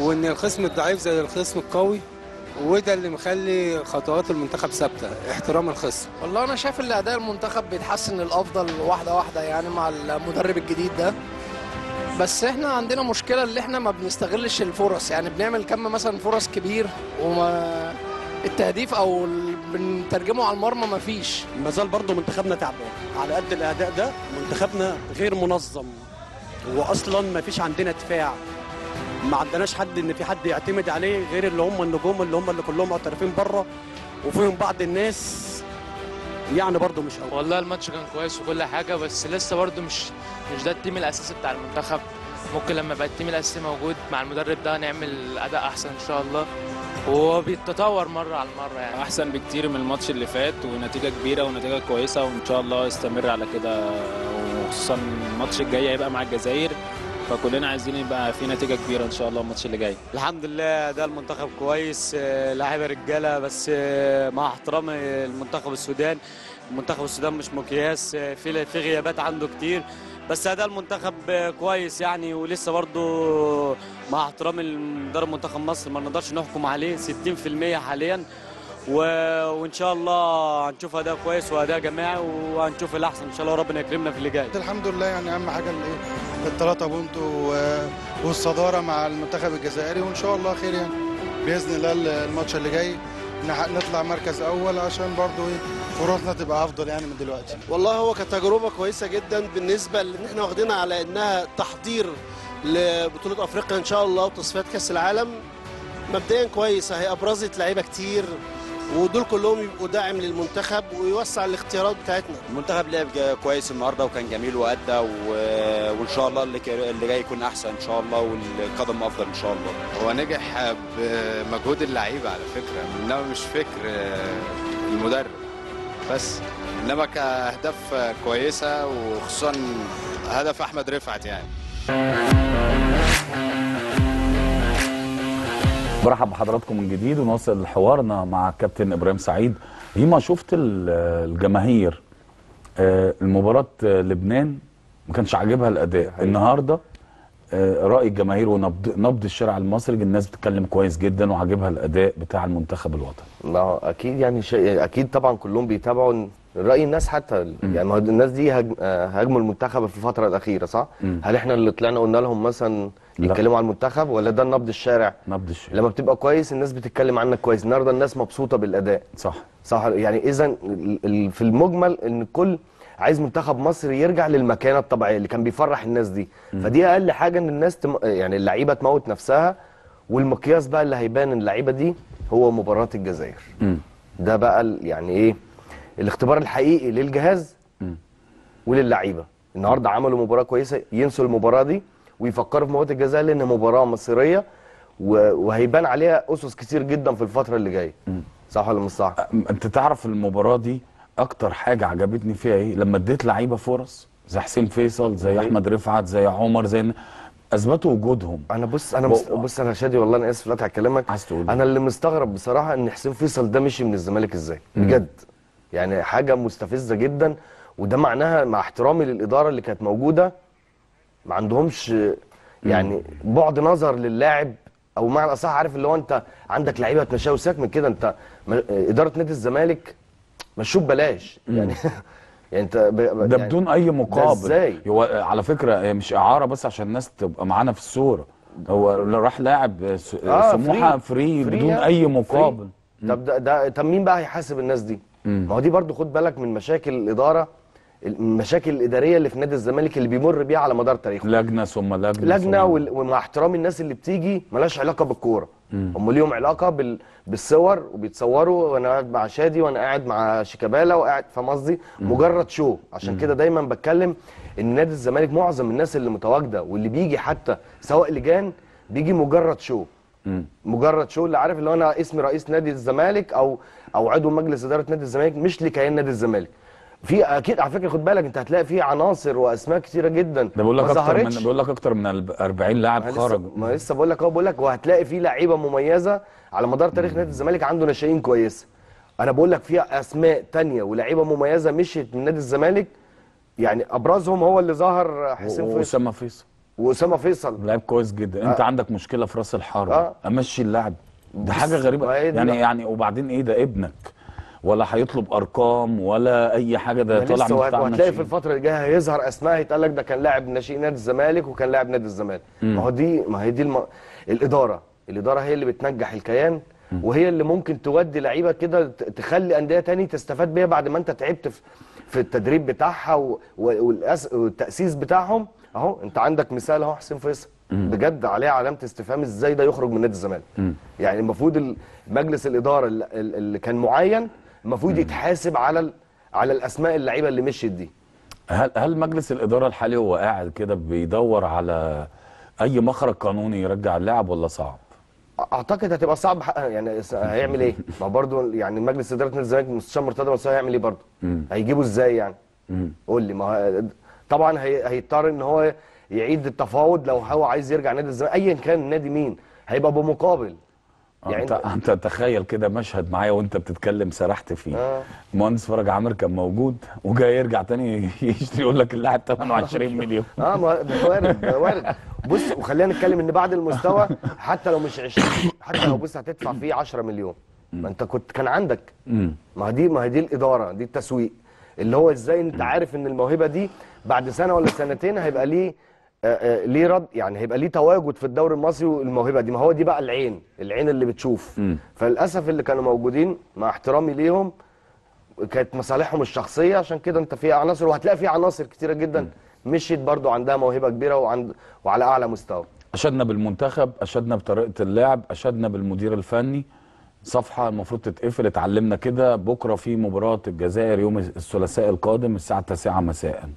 وإن الخصم الضعيف زي الخصم القوي وده اللي مخلي خطوات المنتخب ثابته احترام الخصم والله انا شايف ان اداء المنتخب بيتحسن للافضل واحده واحده يعني مع المدرب الجديد ده بس احنا عندنا مشكله اللي احنا ما بنستغلش الفرص يعني بنعمل كم مثلا فرص كبير وما التهديف او بنترجمه على المرمى ما فيش ما زال برضه منتخبنا تعبان على قد الاداء ده منتخبنا غير منظم واصلا ما فيش عندنا دفاع ما عندناش حد ان في حد يعتمد عليه غير اللي هم النجوم اللي هم اللي كلهم معترفين بره وفيهم بعض الناس يعني برده مش قوي والله الماتش كان كويس وكل حاجه بس لسه برده مش مش ده التيم الاساسي بتاع المنتخب ممكن لما يبقى التيم الاساسي موجود مع المدرب ده نعمل اداء احسن ان شاء الله وهو بيتطور مره على مره يعني احسن بكتير من الماتش اللي فات ونتيجه كبيره ونتيجه كويسه وان شاء الله استمر على كده وخصوصا الماتش الجاي هيبقى مع الجزائر فكلنا عايزين يبقى في نتيجه كبيره ان شاء الله الماتش اللي جاي الحمد لله ده المنتخب كويس آه، لعيبه رجاله بس آه، مع احترامي المنتخب السودان منتخب السودان مش مقياس آه، في في غيابات عنده كتير بس اداء المنتخب كويس يعني ولسه برضه مع احترامي لمدرب منتخب مصر ما نقدرش نحكم عليه 60% حاليا و... وان شاء الله هنشوف اداء كويس واداء جماعي وهنشوف الاحسن ان شاء الله ربنا يكرمنا في اللي جاي الحمد لله يعني اهم حاجه الايه الثلاثه بونت و... والصداره مع المنتخب الجزائري وان شاء الله خير يعني باذن الله الماتش اللي جاي نطلع مركز اول عشان برضو إيه، فرصنا تبقى افضل يعني من دلوقتي والله هو كتجربه كويسه جدا بالنسبه لان احنا واخدينها على انها تحضير لبطوله افريقيا ان شاء الله وتصفيات كاس العالم مبدئيا كويس هي ابرزت لعيبه كتير ودول كلهم يبقوا داعم للمنتخب ويوسع الاختيارات بتاعتنا المنتخب لعب كويس النهارده وكان جميل وادى و... وان شاء الله اللي, اللي جاي يكون احسن ان شاء الله والقدم افضل ان شاء الله هو نجح بمجهود اللعيبه على فكره انما مش فكر المدرب بس انما كاهداف كويسه وخصوصا هدف احمد رفعت يعني برحب بحضراتكم من جديد ونواصل حوارنا مع كابتن ابراهيم سعيد هيما شفت الجماهير آه، المباراة آه، لبنان ما كانش عاجبها الاداء النهارده آه، راي الجماهير ونبض الشارع المصري الناس بتتكلم كويس جدا وعاجبها الاداء بتاع المنتخب الوطني ما اكيد يعني شيء اكيد طبعا كلهم بيتابعوا راي الناس حتى يعني ما الناس دي هاجموا المنتخب في الفتره الاخيره صح؟ م. هل احنا اللي طلعنا قلنا لهم مثلا يتكلموا على المنتخب ولا ده نبض الشارع نبض الشارع لما بتبقى كويس الناس بتتكلم عنك كويس النهارده الناس مبسوطه بالاداء صح صح يعني اذا في المجمل ان الكل عايز منتخب مصر يرجع للمكانه الطبيعيه اللي كان بيفرح الناس دي م. فدي اقل حاجه ان الناس تم... يعني اللعيبه تموت نفسها والمقياس بقى اللي هيبان اللعيبه دي هو مباراه الجزائر م. ده بقى يعني ايه الاختبار الحقيقي للجهاز م. وللعيبه النهارده عملوا مباراه كويسه ينسوا المباراه دي ويفكروا في مباراه الجزائر لان مباراه مصيريه وهيبان عليها اسس كتير جدا في الفتره اللي جايه صح ولا مش صح انت تعرف المباراه دي اكتر حاجه عجبتني فيها ايه لما اديت لعيبه فرص زي حسين فيصل زي احمد رفعت زي عمر زي اثبتوا وجودهم انا بص انا بص, بص انا شادي والله انا اسف قطع كلامك عايز تقول إيه؟ انا اللي مستغرب بصراحه ان حسين فيصل ده مشي من الزمالك ازاي بجد يعني حاجه مستفزه جدا وده معناها مع احترامي للاداره اللي كانت موجوده ما عندهمش يعني بعد نظر للاعب او معنى اصح عارف اللي هو انت عندك لعيبه هتمشيها وسيبك من كده انت اداره نادي الزمالك مشوه ببلاش يعني يعني انت ب... ده يعني بدون اي مقابل ازاي هو على فكره مش اعاره بس عشان الناس تبقى معانا في الصوره هو راح لاعب س... آه سموحه فري, فري بدون يعني، اي مقابل طب ده, ده طب مين بقى هيحاسب الناس دي؟ ما هو دي برضو خد بالك من مشاكل الاداره المشاكل الاداريه اللي في نادي الزمالك اللي بيمر بيها على مدار تاريخه لجنه ثم لجنه لجنه ومع احترام الناس اللي بتيجي ملهاش علاقه بالكوره هم ليهم علاقه بال... بالصور وبيتصوروا وانا قاعد مع شادي وانا قاعد مع شيكابالا وقاعد فاهم قصدي مجرد شو عشان كده دايما بتكلم ان نادي الزمالك معظم الناس اللي متواجده واللي بيجي حتى سواء لجان بيجي مجرد شو مجرد شو اللي عارف اللي انا اسمي رئيس نادي الزمالك او او عضو مجلس اداره نادي الزمالك مش لكيان نادي الزمالك في اكيد على فكره خد بالك انت هتلاقي في عناصر واسماء كتيره جدا ده بقول لك اكتر من بقول لك اكتر من 40 لاعب خرج ما لسه بقول لك اهو بقول لك وهتلاقي في لعيبه مميزه على مدار تاريخ نادي الزمالك عنده ناشئين كويسه انا بقول لك في اسماء تانية ولاعيبه مميزه مشيت من نادي الزمالك يعني ابرزهم هو اللي ظهر حسين فيصل واسامه فيصل واسامه فيصل لعيب كويس جدا آه. انت عندك مشكله في راس الحربه آه. امشي اللاعب ده حاجه غريبه يعني يعني وبعدين ايه ده ابنك ولا هيطلب ارقام ولا اي حاجه ده طالع من بتاع هتلاقي في الفتره اللي جايه هيظهر اسماء يتقال لك ده كان لاعب ناشئين نادي الزمالك وكان لاعب نادي الزمالك ما هو دي ما هي دي الم... الاداره الاداره هي اللي بتنجح الكيان وهي اللي ممكن تودي لعيبه كده تخلي انديه تاني تستفاد بيها بعد ما انت تعبت في, في التدريب بتاعها و... والأس... والتاسيس بتاعهم اهو انت عندك مثال اهو حسين فيصل بجد عليه علامه استفهام ازاي ده يخرج من نادي الزمالك يعني المفروض مجلس الاداره اللي كان معين المفروض يتحاسب على على الاسماء اللعيبه اللي مشيت دي هل هل مجلس الاداره الحالي هو قاعد كده بيدور على اي مخرج قانوني يرجع اللاعب ولا صعب اعتقد هتبقى صعب يعني هيعمل ايه ما برضه يعني مجلس اداره نادي الزمالك مستشار مرتضى بس هيعمل ايه برضه هيجيبه ازاي يعني قول لي ما طبعا هي... هيضطر ان هو يعيد التفاوض لو هو عايز يرجع نادي الزمالك ايا كان نادي مين هيبقى بمقابل يعني انت انت تخيل كده مشهد معايا وانت بتتكلم سرحت فيه آه. مهندس فرج عامر كان موجود وجاي يرجع تاني يشتري يقول لك اللاعب 28 مليون اه وارد وارد بص وخلينا نتكلم ان بعد المستوى حتى لو مش 20 حتى لو بص هتدفع فيه 10 مليون ما انت كنت كان عندك ما دي ما هي دي الاداره دي التسويق اللي هو ازاي انت عارف ان الموهبه دي بعد سنه ولا سنتين هيبقى ليه آه، آه، ليه رد يعني هيبقى ليه تواجد في الدوري المصري والموهبه دي ما هو دي بقى العين العين اللي بتشوف م. فللاسف اللي كانوا موجودين مع احترامي ليهم كانت مصالحهم الشخصيه عشان كده انت في عناصر وهتلاقي في عناصر كتيره جدا م. مشيت برضو عندها موهبه كبيره وعند وعلى اعلى مستوى اشدنا بالمنتخب اشدنا بطريقه اللعب اشدنا بالمدير الفني صفحه المفروض تتقفل اتعلمنا كده بكره في مباراه الجزائر يوم الثلاثاء القادم الساعه 9 مساء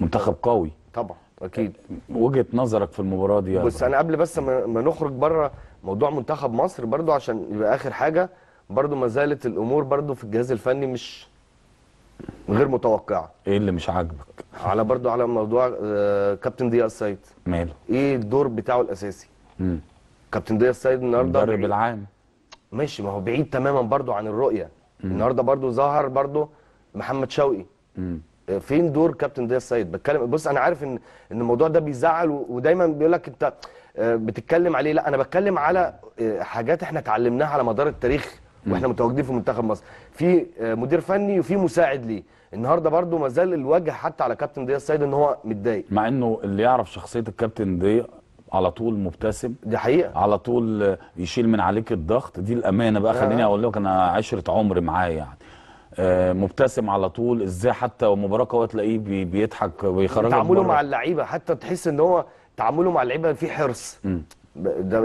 منتخب قوي طبعا اكيد وجهه نظرك في المباراه دي بص انا قبل بس ما نخرج بره موضوع منتخب مصر برده عشان يبقى اخر حاجه برده ما زالت الامور برده في الجهاز الفني مش غير متوقعه ايه اللي مش عاجبك على برده على موضوع آه، كابتن ضياء السيد ماله ايه الدور بتاعه الاساسي امم كابتن ضياء السيد النهارده المدرب العام ماشي ما هو بعيد تماما برده عن الرؤيه مم. النهارده برده ظهر برده محمد شوقي مم. فين دور كابتن ضياء السيد بتكلم بص انا عارف ان ان الموضوع ده بيزعل ودايما بيقول لك انت آه، بتتكلم عليه لا انا بتكلم على آه، حاجات احنا اتعلمناها على مدار التاريخ واحنا متواجدين في منتخب مصر في آه، مدير فني وفي مساعد ليه النهارده برده ما زال الوجه حتى على كابتن ضياء السيد ان هو متضايق مع انه اللي يعرف شخصيه الكابتن ضياء على طول مبتسم دي حقيقه على طول يشيل من عليك الضغط دي الامانه بقى خليني اقول لك انا عشره عمر معاه يعني آه، مبتسم على طول ازاي حتى مباراه قويه تلاقيه بيضحك ويخرج تعامله مع اللعيبه حتى تحس ان هو تعامله مع اللعيبه فيه حرص ده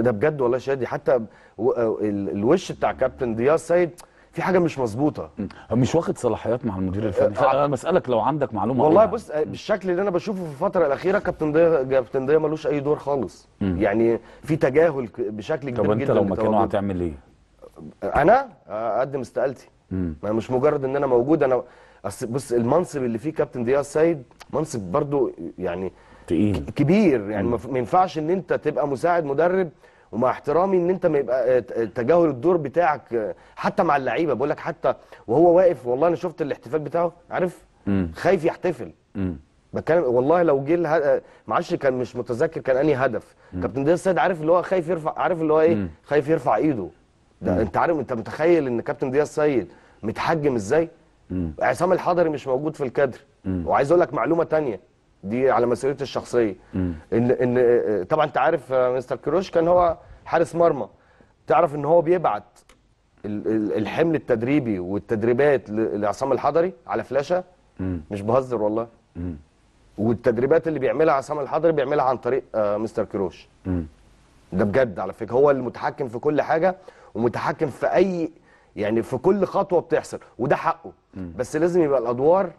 ده بجد والله شادي حتى آه، الوش بتاع كابتن ضياء سيد في حاجه مش مظبوطه مش واخد صلاحيات مع المدير آه، الفني أه انا بسالك لو عندك معلومه والله بص بالشكل اللي انا بشوفه في الفتره الاخيره كابتن ضياء كابتن ضياء ملوش اي دور خالص م. يعني في تجاهل بشكل كبير جدا طب انت لو مكانه هتعمل ايه انا اقدم استقالتي ما مش مجرد ان انا موجود انا اصل بص المنصب اللي فيه كابتن ضياء السيد منصب برضو يعني تقيل كبير يعني ما ينفعش ان انت تبقى مساعد مدرب ومع احترامي ان انت ما يبقى آه، تجاهل الدور بتاعك آه، حتى مع اللعيبه بقول لك حتى وهو واقف والله انا شفت الاحتفال بتاعه عارف مم. خايف يحتفل بتكلم والله لو جه الهد... آه، معلش كان مش متذكر كان انهي هدف كابتن ضياء السيد عارف اللي هو خايف يرفع عارف اللي هو ايه مم. خايف يرفع ايده ده مم. انت عارف انت متخيل ان كابتن دياز سيد متحجم ازاي مم. عصام الحضري مش موجود في الكادر مم. وعايز اقول لك معلومه تانية دي على مسؤوليتي الشخصيه مم. ان ان طبعا انت عارف آه، مستر كروش كان هو حارس مرمى تعرف ان هو بيبعت الحمل التدريبي والتدريبات لعصام الحضري على فلاشه مم. مش بهزر والله مم. والتدريبات اللي بيعملها عصام الحضري بيعملها عن طريق آه، مستر كروش مم. ده بجد على فكره هو المتحكم في كل حاجه ومتحكم في اي يعني في كل خطوه بتحصل وده حقه م. بس لازم يبقى الادوار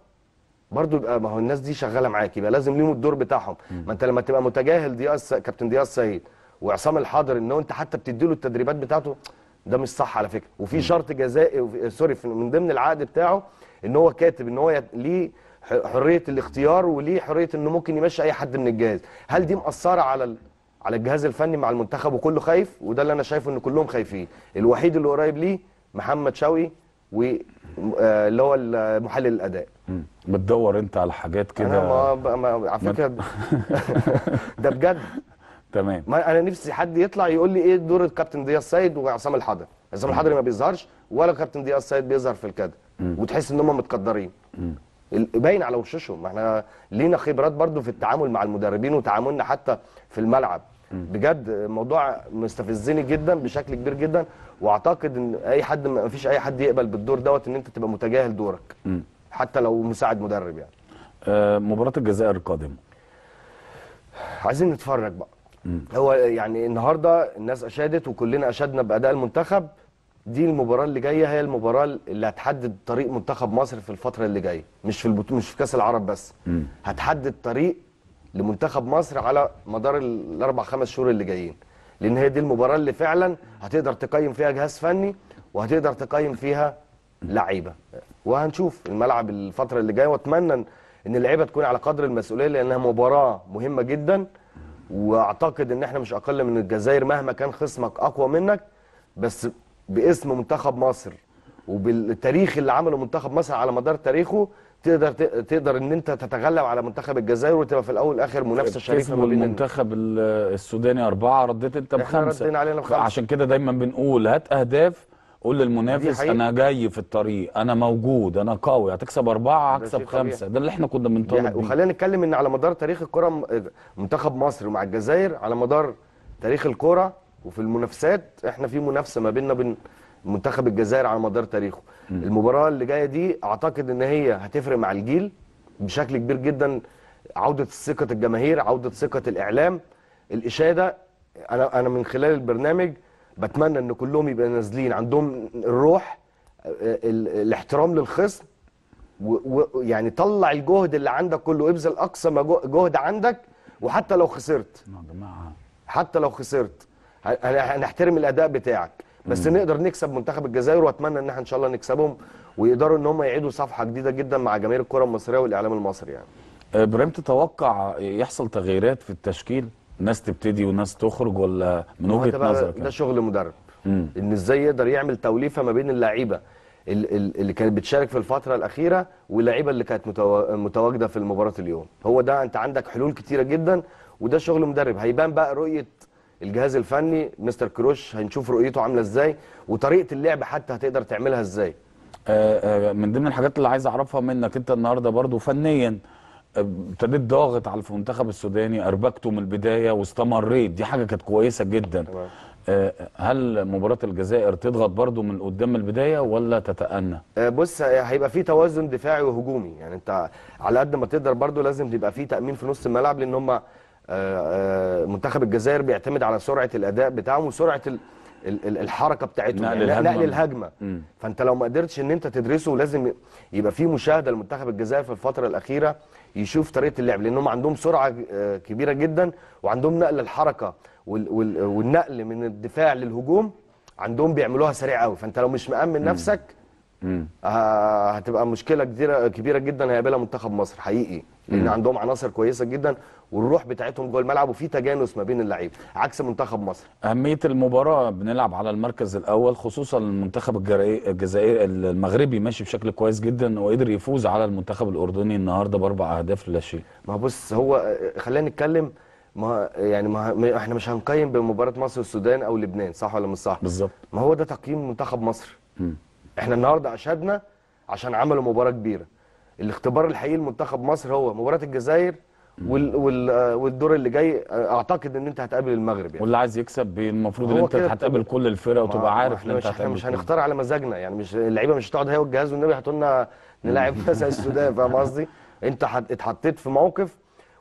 برضو يبقى ما هو الناس دي شغاله معاك يبقى لازم ليهم الدور بتاعهم م. ما انت لما تبقى متجاهل دياس كابتن دياس سيد وعصام الحاضر ان انت حتى بتدي له التدريبات بتاعته ده مش صح على فكره وفي شرط جزائي وفي... سوري من ضمن العقد بتاعه ان هو كاتب ان هو يت... ليه حريه الاختيار وليه حريه انه ممكن يمشي اي حد من الجهاز هل دي مأثره على على الجهاز الفني مع المنتخب وكله خايف وده اللي انا شايفه ان كلهم خايفين الوحيد اللي قريب ليه محمد شوقي و آه، اللي هو محلل الاداء بتدور انت على حاجات كده انا ما, ما على فكره ده بجد تمام ما انا نفسي حد يطلع يقول لي ايه دور الكابتن دياس سيد وعصام الحضري عصام الحضري ما بيظهرش ولا كابتن دياس سيد بيظهر في الكادر وتحس ان هم متقدرين باين على وشوشهم احنا لينا خبرات برضو في التعامل مع المدربين وتعاملنا حتى في الملعب بجد موضوع مستفزني جدا بشكل كبير جدا واعتقد ان اي حد ما فيش اي حد يقبل بالدور دوت ان انت تبقى متجاهل دورك م. حتى لو مساعد مدرب يعني آه مباراه الجزائر القادمه عايزين نتفرج بقى م. هو يعني النهارده الناس اشادت وكلنا اشدنا باداء المنتخب دي المباراه اللي جايه هي المباراه اللي هتحدد طريق منتخب مصر في الفتره اللي جايه مش في البطوله مش في كاس العرب بس م. هتحدد طريق لمنتخب مصر على مدار الاربع خمس شهور اللي جايين لان هي دي المباراه اللي فعلا هتقدر تقيم فيها جهاز فني وهتقدر تقيم فيها لعيبه وهنشوف الملعب الفتره اللي جايه واتمنى ان اللعيبه تكون على قدر المسؤوليه لانها مباراه مهمه جدا واعتقد ان احنا مش اقل من الجزائر مهما كان خصمك اقوى منك بس باسم منتخب مصر وبالتاريخ اللي عمله منتخب مصر على مدار تاريخه تقدر تقدر ان انت تتغلب على منتخب الجزائر وتبقى في الاول والاخر منافسه شريفه ما بين المنتخب السوداني اربعه رديت انت بخمسه ردينا علينا بخمسه عشان كده دايما بنقول هات اهداف قول للمنافس انا جاي في الطريق انا موجود انا قوي هتكسب اربعه هكسب خمسه ده اللي احنا كنا بنطالب بيه وخلينا نتكلم ان على مدار تاريخ الكره منتخب مصر مع الجزائر على مدار تاريخ الكره وفي المنافسات احنا في منافسه ما بيننا وبين منتخب الجزائر على مدار تاريخه المباراه اللي جايه دي اعتقد ان هي هتفرق مع الجيل بشكل كبير جدا عوده ثقه الجماهير عوده ثقه الاعلام الاشاده انا انا من خلال البرنامج بتمنى ان كلهم يبقى نازلين عندهم الروح آه، الاحترام للخصم ويعني طلع الجهد اللي عندك كله ابذل اقصى ما جهد عندك وحتى لو خسرت يا نعم، جماعه حتى لو خسرت هنحترم الاداء بتاعك بس مم. نقدر نكسب منتخب الجزائر واتمنى ان احنا ان شاء الله نكسبهم ويقدروا ان هم يعيدوا صفحه جديده جدا مع جماهير الكره المصريه والاعلام المصري يعني ابراهيم تتوقع يحصل تغييرات في التشكيل ناس تبتدي وناس تخرج ولا من وجهه نظرك ده يعني؟ شغل مدرب مم. ان ازاي يقدر يعمل توليفه ما بين اللعيبه اللي كانت بتشارك في الفتره الاخيره واللعيبه اللي كانت متواجده في المباراه اليوم هو ده انت عندك حلول كتيره جدا وده شغل مدرب هيبان بقى رؤيه الجهاز الفني مستر كروش هنشوف رؤيته عامله ازاي وطريقه اللعب حتى هتقدر تعملها ازاي آه، آه، من ضمن الحاجات اللي عايز اعرفها منك انت النهارده برضو فنيا آه، ابتديت ضاغط على المنتخب السوداني اربكته من البدايه واستمريت دي حاجه كانت كويسه جدا هل مباراه الجزائر تضغط برضو من قدام البدايه ولا تتأنى بص هيبقى في توازن دفاعي وهجومي يعني انت على قد ما تقدر برضو لازم يبقى في تأمين في نص الملعب لان هم آه، آه، منتخب الجزائر بيعتمد على سرعه الاداء بتاعهم وسرعه الحركه بتاعتهم نقل يعني الهجمه, نقل الهجمه فانت لو ما قدرتش ان انت تدرسه لازم يبقى في مشاهده لمنتخب الجزائر في الفتره الاخيره يشوف طريقه اللعب لانهم عندهم سرعه آه، كبيره جدا وعندهم نقل الحركه والنقل من الدفاع للهجوم عندهم بيعملوها سريع قوي فانت لو مش مامن نفسك هتبقى مشكله كبيره جدا هيقابلها منتخب مصر حقيقي لان عندهم عناصر كويسه جدا والروح بتاعتهم جوه الملعب وفي تجانس ما بين اللعيبه عكس منتخب مصر اهميه المباراه بنلعب على المركز الاول خصوصا المنتخب الجزائري المغربي ماشي بشكل كويس جدا وقدر يفوز على المنتخب الاردني النهارده باربع اهداف لا شيء ما بص هو آه، آه، خلينا نتكلم ما يعني ما احنا مش هنقيم بمباراه مصر والسودان او لبنان صح ولا مش صح بالظبط ما هو ده تقييم منتخب مصر م. احنا النهارده اشهدنا عشان عملوا مباراه كبيره الاختبار الحقيقي لمنتخب مصر هو مباراه الجزائر وال آه، والدور اللي جاي آه، اعتقد ان انت هتقابل المغرب يعني واللي عايز يكسب المفروض ان انت هتقابل كل الفرق وتبقى عارف ان انت هتقابل مش هنختار على مزاجنا يعني مش اللعيبه مش هتقعد هي والجهاز والنبي هتقول لنا نلاعب مثلا السودان فاهم قصدي؟ انت اتحطيت في موقف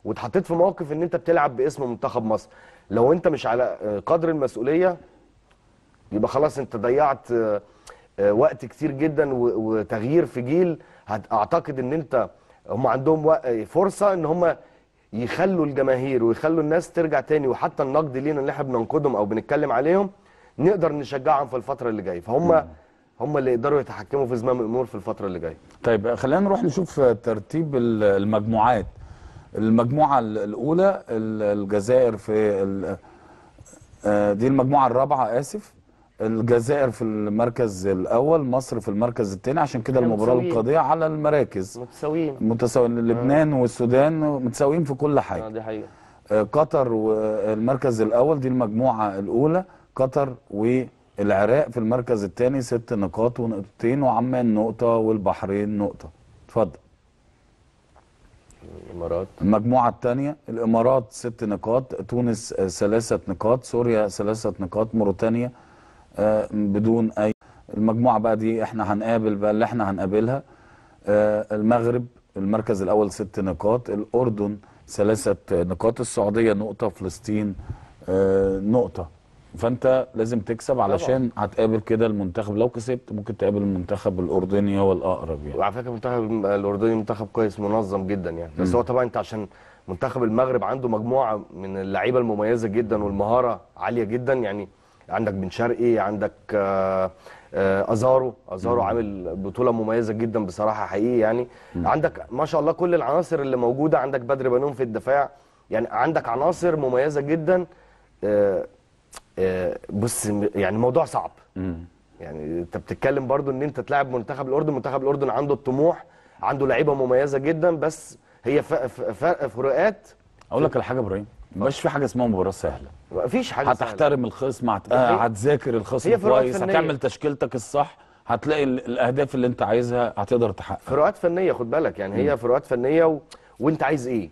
واتحطيت في موقف ان انت بتلعب باسم منتخب مصر لو انت مش على قدر المسؤوليه يبقى خلاص انت ضيعت آه، وقت كتير جدا وتغيير في جيل اعتقد ان انت هم عندهم فرصه ان هم يخلوا الجماهير ويخلوا الناس ترجع تاني وحتى النقد لينا اللي احنا بننقدهم او بنتكلم عليهم نقدر نشجعهم في الفتره اللي جايه فهم هم اللي يقدروا يتحكموا في زمام الامور في الفتره اللي جايه. طيب خلينا نروح نشوف ترتيب المجموعات. المجموعه الاولى الجزائر في آه، دي المجموعه الرابعه اسف الجزائر في المركز الاول مصر في المركز الثاني عشان كده المباراه القضيه على المراكز متساويين متساويين آه. لبنان والسودان متساويين في كل حاجه آه دي حقيقه آه، قطر والمركز الاول دي المجموعه الاولى قطر والعراق في المركز الثاني ست نقاط ونقطتين وعمان نقطه والبحرين نقطه اتفضل الامارات المجموعه الثانيه الامارات ست نقاط تونس ثلاثه نقاط سوريا ثلاثه نقاط موريتانيا آه، بدون اي المجموعه بقى دي احنا هنقابل بقى اللي احنا هنقابلها آه، المغرب المركز الاول ست نقاط الاردن ثلاثه نقاط السعوديه نقطه فلسطين آه، نقطه فانت لازم تكسب علشان طبعا. هتقابل كده المنتخب لو كسبت ممكن تقابل المنتخب الاردني هو الاقرب يعني وعلى فكره المنتخب الاردني منتخب كويس منظم جدا يعني بس هو طبعا انت عشان منتخب المغرب عنده مجموعه من اللعيبه المميزه جدا والمهاره عاليه جدا يعني عندك بن شرقي عندك آه، آه، ازارو ازارو عامل بطوله مميزه جدا بصراحه حقيقي يعني مم. عندك ما شاء الله كل العناصر اللي موجوده عندك بدر بنون في الدفاع يعني عندك عناصر مميزه جدا آه، بص يعني موضوع صعب مم. يعني انت بتتكلم برضو ان انت تلاعب منتخب الاردن منتخب الاردن عنده الطموح عنده لعيبه مميزه جدا بس هي فرق فروقات اقول لك على حاجه ابراهيم مش في حاجه اسمها مباراه سهله مفيش حاجه هتحترم الخصم آه، هتذاكر الخصم كويس هتعمل تشكيلتك الصح هتلاقي الاهداف اللي انت عايزها هتقدر تحققها فروقات فنيه خد بالك يعني هي فروقات فنيه و... وانت عايز ايه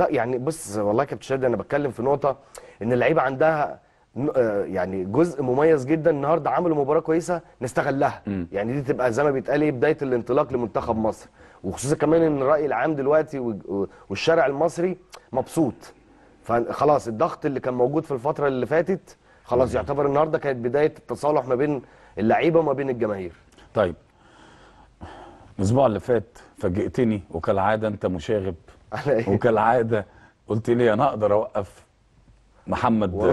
يعني بص والله كابتن شادي انا بتكلم في نقطه ان اللعيبه عندها آه، يعني جزء مميز جدا النهارده عملوا مباراه كويسه نستغلها م. يعني دي تبقى زي ما بيتقال ايه بدايه الانطلاق لمنتخب مصر وخصوصا كمان ان الراي العام دلوقتي والشارع المصري مبسوط فخلاص الضغط اللي كان موجود في الفتره اللي فاتت خلاص يعتبر النهارده كانت بدايه التصالح ما بين اللعيبه وما بين الجماهير طيب الاسبوع اللي فات فاجئتني وكالعاده انت مشاغب إيه؟ وكالعاده قلت لي انا اقدر اوقف محمد و...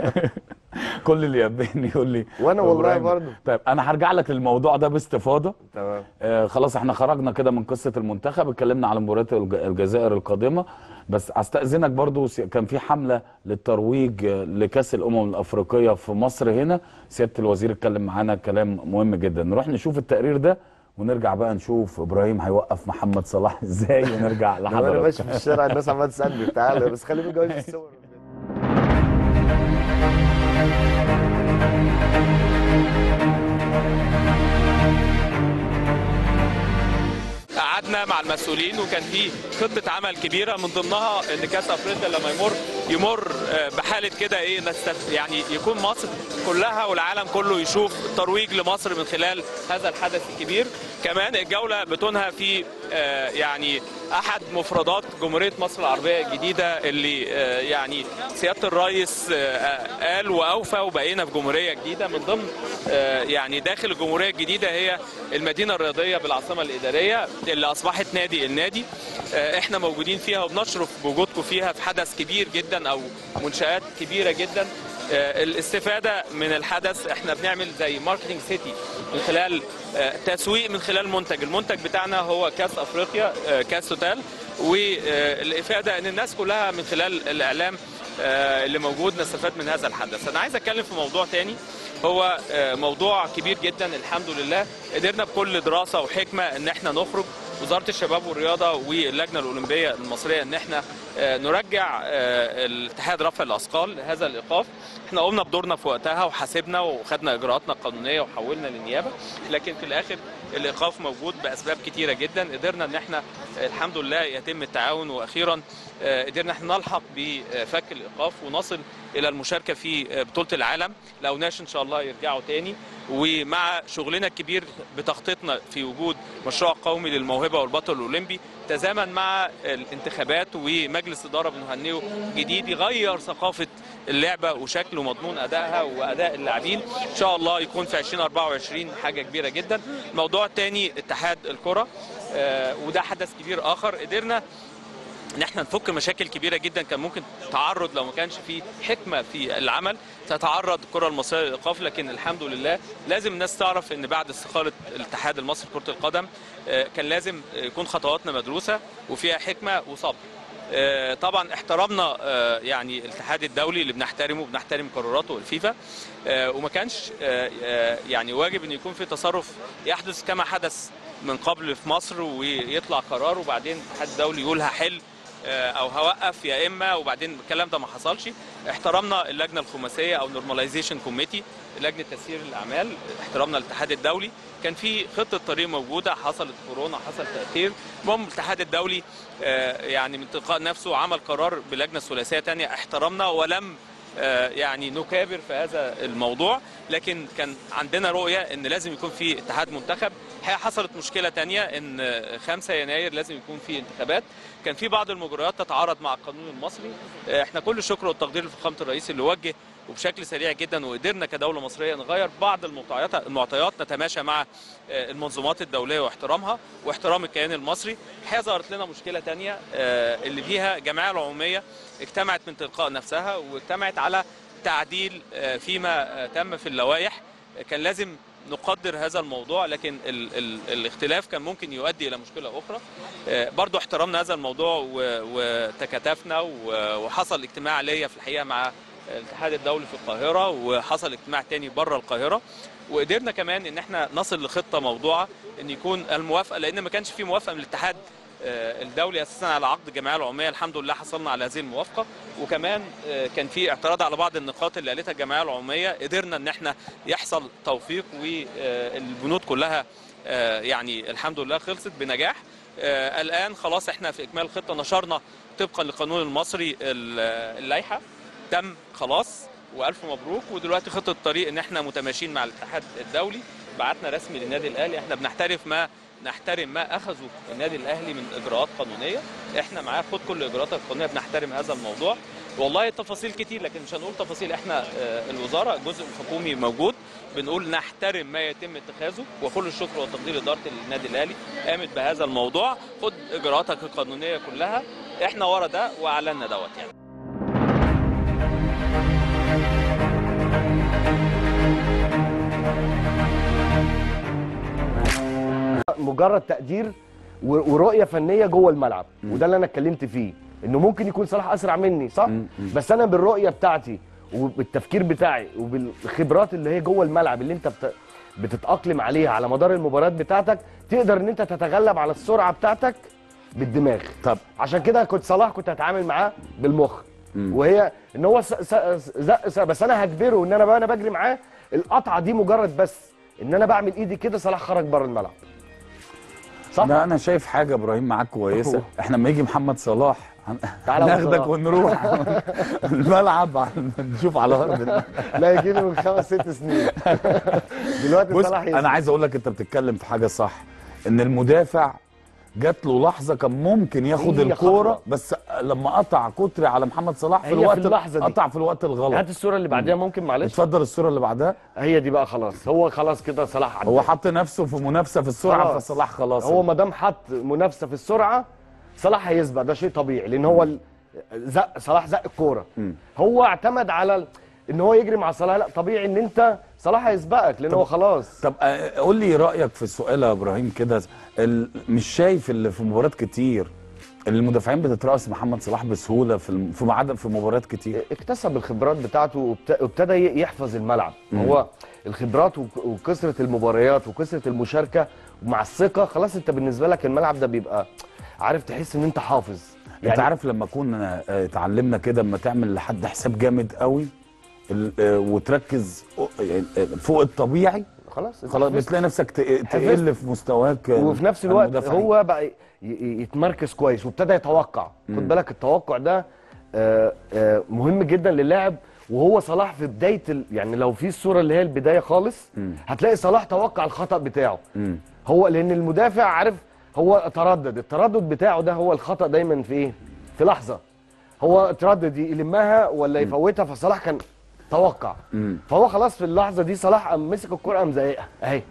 كل اللي يبيني يقول لي وانا والله برضه طيب انا هرجع لك للموضوع ده باستفاضه تمام آه خلاص احنا خرجنا كده من قصه المنتخب اتكلمنا على مباراه الجزائر القادمه بس استاذنك برضو كان في حمله للترويج لكاس الامم الافريقيه في مصر هنا سياده الوزير اتكلم معانا كلام مهم جدا نروح نشوف التقرير ده ونرجع بقى نشوف ابراهيم هيوقف محمد صلاح ازاي ونرجع لحضرتك انا ماشي في الشارع الناس عماله تسالني تعالى بس خلي بالك الصور قعدنا مع المسؤولين وكان في خطه عمل كبيره من ضمنها ان كاس افريقيا لما يمر يمر بحاله كده ايه نستف... يعني يكون مصر كلها والعالم كله يشوف ترويج لمصر من خلال هذا الحدث الكبير كمان الجوله بتنهى في آه، يعني احد مفردات جمهوريه مصر العربيه الجديده اللي آه، يعني سياده الرئيس آه، قال واوفى وبقينا في جمهوريه جديده من ضمن يعني داخل الجمهوريه الجديده هي المدينه الرياضيه بالعاصمه الاداريه اللي اصبحت نادي النادي احنا موجودين فيها وبنشرف بوجودكم فيها في حدث كبير جدا او منشات كبيره جدا الاستفاده من الحدث احنا بنعمل زي ماركتنج سيتي من خلال آه، تسويق من خلال منتج المنتج بتاعنا هو كاس افريقيا آه، كاس توتال والافاده آه، ان الناس كلها من خلال الاعلام اللي موجود نستفاد من هذا الحدث انا عايز اتكلم في موضوع تاني هو موضوع كبير جدا الحمد لله قدرنا بكل دراسه وحكمه ان احنا نخرج وزاره الشباب والرياضه واللجنه الاولمبيه المصريه ان احنا آه، نرجع آه، الاتحاد رفع الاثقال هذا الايقاف احنا قمنا بدورنا في وقتها وحاسبنا وخدنا اجراءاتنا القانونيه وحولنا للنيابه لكن في الاخر الايقاف موجود باسباب كتيره جدا قدرنا ان احنا الحمد لله يتم التعاون واخيرا آه، قدرنا احنا نلحق بفك الايقاف ونصل الى المشاركه في بطوله العالم ناش ان شاء الله يرجعوا تاني ومع شغلنا الكبير بتخطيطنا في وجود مشروع قومي للموهبه والبطل الاولمبي تزامن مع الانتخابات ومجلس اداره بنهنئه جديد يغير ثقافه اللعبه وشكل ومضمون ادائها واداء اللاعبين ان شاء الله يكون في 2024 حاجه كبيره جدا الموضوع الثاني اتحاد الكره آه، وده حدث كبير اخر قدرنا ان احنا نفك مشاكل كبيره جدا كان ممكن تعرض لو ما كانش في حكمه في العمل تتعرض الكره المصريه للايقاف لكن الحمد لله لازم الناس تعرف ان بعد استقاله الاتحاد المصري لكره القدم آه، كان لازم يكون خطواتنا مدروسه وفيها حكمه وصبر آه، طبعا احترمنا آه، يعني الاتحاد الدولي اللي بنحترمه بنحترم قراراته الفيفا وما كانش يعني واجب ان يكون في تصرف يحدث كما حدث من قبل في مصر ويطلع قرار وبعدين الاتحاد الدولي يقول هحل او هوقف يا اما وبعدين الكلام ده ما حصلش احترمنا اللجنه الخماسيه او نورماليزيشن كوميتي لجنه تسيير الاعمال احترامنا للاتحاد الدولي كان في خطه طريق موجوده حصلت كورونا حصل تاثير المهم الاتحاد الدولي آه، يعني من تلقاء نفسه عمل قرار بلجنه ثلاثيه ثانيه احترامنا ولم آه، يعني نكابر في هذا الموضوع لكن كان عندنا رؤية أن لازم يكون في اتحاد منتخب هي حصلت مشكلة تانية أن 5 آه، يناير لازم يكون في انتخابات كان في بعض المجريات تتعارض مع القانون المصري احنا كل الشكر والتقدير لفخامة الرئيس اللي وجه وبشكل سريع جدا وقدرنا كدوله مصريه نغير بعض المعطيات المعطيات نتماشى مع آه، المنظومات الدوليه واحترامها واحترام الكيان المصري الحقيقه ظهرت لنا مشكله ثانيه آه، اللي فيها الجمعيه العموميه اجتمعت من تلقاء نفسها واجتمعت على تعديل آه، فيما تم في اللوائح كان لازم نقدر هذا الموضوع لكن ال ال الاختلاف كان ممكن يؤدي الى مشكله اخرى برضو احترمنا هذا الموضوع وتكاتفنا وحصل اجتماع ليا في الحقيقه مع الاتحاد الدولي في القاهره وحصل اجتماع تاني بره القاهره وقدرنا كمان ان احنا نصل لخطه موضوعه ان يكون الموافقه لان ما كانش في موافقه من الاتحاد آه، الدولي اساسا على عقد الجمعيه العموميه الحمد لله حصلنا على هذه الموافقه وكمان آه، كان في اعتراض على بعض النقاط اللي قالتها الجمعيه العموميه قدرنا ان احنا يحصل توفيق والبنود آه، كلها يعني الحمد لله خلصت بنجاح الان خلاص احنا في اكمال الخطه نشرنا طبقا للقانون المصري اللائحه تم خلاص والف مبروك ودلوقتي خطه الطريق ان احنا متماشين مع الاتحاد الدولي بعتنا رسمي للنادي الاهلي احنا بنحترف ما نحترم ما اخذه النادي الاهلي من اجراءات قانونيه احنا معاه خد كل الاجراءات القانونيه بنحترم هذا الموضوع والله تفاصيل كتير لكن مش هنقول تفاصيل احنا آه، الوزاره جزء حكومي موجود بنقول نحترم ما يتم اتخاذه وكل الشكر والتقدير لاداره النادي الاهلي قامت بهذا الموضوع خد اجراءاتك القانونيه كلها احنا ورا ده واعلنا دوت يعني مجرد تقدير ورؤيه فنيه جوه الملعب م. وده اللي انا اتكلمت فيه انه ممكن يكون صلاح اسرع مني صح م. م. بس انا بالرؤيه بتاعتي وبالتفكير بتاعي وبالخبرات اللي هي جوه الملعب اللي انت بت... بتتاقلم عليها على مدار المباريات بتاعتك تقدر ان انت تتغلب على السرعه بتاعتك بالدماغ طب عشان كده كنت صلاح كنت هتعامل معاه بالمخ مم. وهي ان هو زق بس انا هجبره ان انا بقى انا بجري معاه القطعه دي مجرد بس ان انا بعمل ايدي كده صلاح خرج بره الملعب صح؟ لا انا شايف حاجه ابراهيم معاك كويسه احنا لما يجي محمد صلاح ناخدك ونروح الملعب نشوف على ارض لا يجي من خمس ست سنين دلوقتي صلاح انا عايز اقول لك انت بتتكلم في حاجه صح ان المدافع جات له لحظه كان ممكن ياخد الكوره بس لما قطع كتري على محمد صلاح في الوقت في اللحظه دي. قطع في الوقت الغلط هات الصوره اللي بعدها ممكن معلش اتفضل الصوره اللي بعدها هي دي بقى خلاص هو خلاص كده صلاح عدل. هو حط نفسه في منافسه في السرعه خلاص. فصلاح خلاص هو ما دام حط منافسه في السرعه صلاح هيسبق ده شيء طبيعي لان هو زق صلاح زق الكوره هو اعتمد على ان هو يجري مع صلاح لا طبيعي ان انت صلاح هيسبقك لان هو خلاص طب آه، قول لي رايك في السؤال يا ابراهيم كده مش شايف اللي في مباريات كتير المدافعين بتترأس محمد صلاح بسهوله في في عدم في مباريات كتير اكتسب الخبرات بتاعته وابتدى يحفظ الملعب مم. هو الخبرات وكثره المباريات وكثره المشاركه مع الثقه خلاص انت بالنسبه لك الملعب ده بيبقى عارف تحس ان انت حافظ يعني انت عارف لما كنا آه، اتعلمنا كده اما تعمل لحد حساب جامد قوي آه، وتركز يعني، آه، فوق الطبيعي خلاص خلاص بتلاقي نفسك تقل في مستواك وفي نفس الوقت المدافعين. هو بقى يتمركز كويس وابتدى يتوقع خد بالك التوقع ده آه، مهم جدا للاعب وهو صلاح في بدايه يعني لو في الصوره اللي هي البدايه خالص هتلاقي صلاح توقع الخطا بتاعه هو لان المدافع عارف هو تردد التردد بتاعه ده هو الخطا دايما في ايه في لحظه هو تردد يلمها ولا يفوتها فصلاح كان توقع فهو خلاص في اللحظه دي صلاح قام مسك الكوره قام زايقها اهي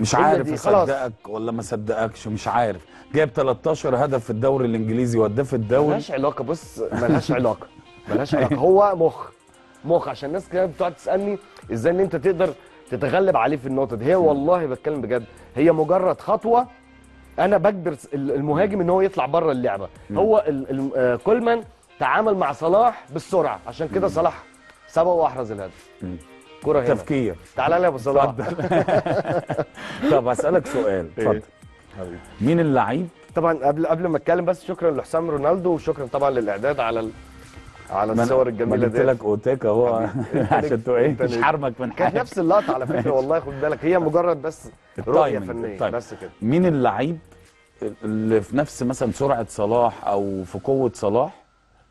مش عارف يصدقك ولا ما صدقكش مش عارف جايب 13 هدف في الدوري الانجليزي وهداف الدوري ملهاش علاقه بص ملهاش علاقه ملهاش علاقه هو مخ مخ عشان الناس كده بتقعد تسالني ازاي ان انت تقدر تتغلب عليه في النقطه دي هي والله بتكلم بجد هي مجرد خطوه انا بجبر المهاجم ان هو يطلع بره اللعبه هو آه، كولمان تعامل مع صلاح بالسرعه عشان كده صلاح سبق واحرز الهدف كره هنا تفكير تعال لي يا ابو صلاح طب هسالك سؤال إيه. اتفضل مين اللعيب طبعا قبل قبل ما اتكلم بس شكرا لحسام رونالدو وشكرا طبعا للاعداد على ال... على الصور الجميله دي قلت لك اوتاكا هو عشان تو ايه مش حرمك من حاجه كانت نفس اللقطه على فكره والله خد بالك هي مجرد بس رؤيه فنيه طيب. بس كده مين اللعيب اللي في نفس مثلا سرعه صلاح او في قوه صلاح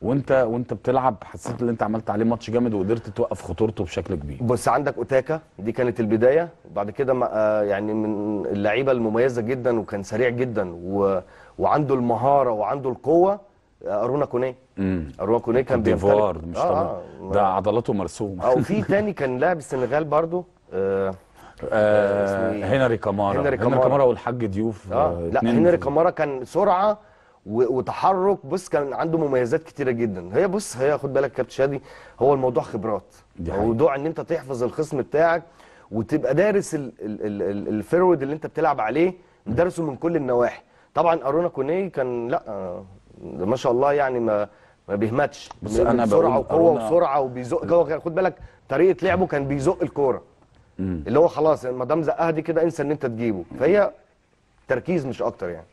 وانت وانت بتلعب حسيت ان انت عملت عليه ماتش جامد وقدرت توقف خطورته بشكل كبير بص عندك اوتاكا دي كانت البدايه وبعد كده آه، يعني من اللعيبه المميزه جدا وكان سريع جدا و... وعنده المهاره وعنده القوه آه، ارونا كونيه ارونا كونيه كان بيفار مش آه آه. ده عضلاته مرسومه اه وفي تاني كان لاعب السنغال برضو آه آه, آه، إيه؟ هنري كامارا هنري كامارا والحاج ضيوف آه لا هنري كامارا كان سرعه وتحرك بص كان عنده مميزات كتيره جدا هي بص هي خد بالك كابتن شادي هو الموضوع خبرات موضوع ان انت تحفظ الخصم بتاعك وتبقى دارس الفيرود اللي انت بتلعب عليه دارسه من كل النواحي طبعا ارونا كوني كان لا ما شاء الله يعني ما ما بيهمتش بس انا بسرعه وقوه وسرعه وبيزق هو خد بالك طريقه لعبه كان بيزق الكوره اللي هو خلاص ما دام زقها دي كده انسى ان انت تجيبه فهي تركيز مش اكتر يعني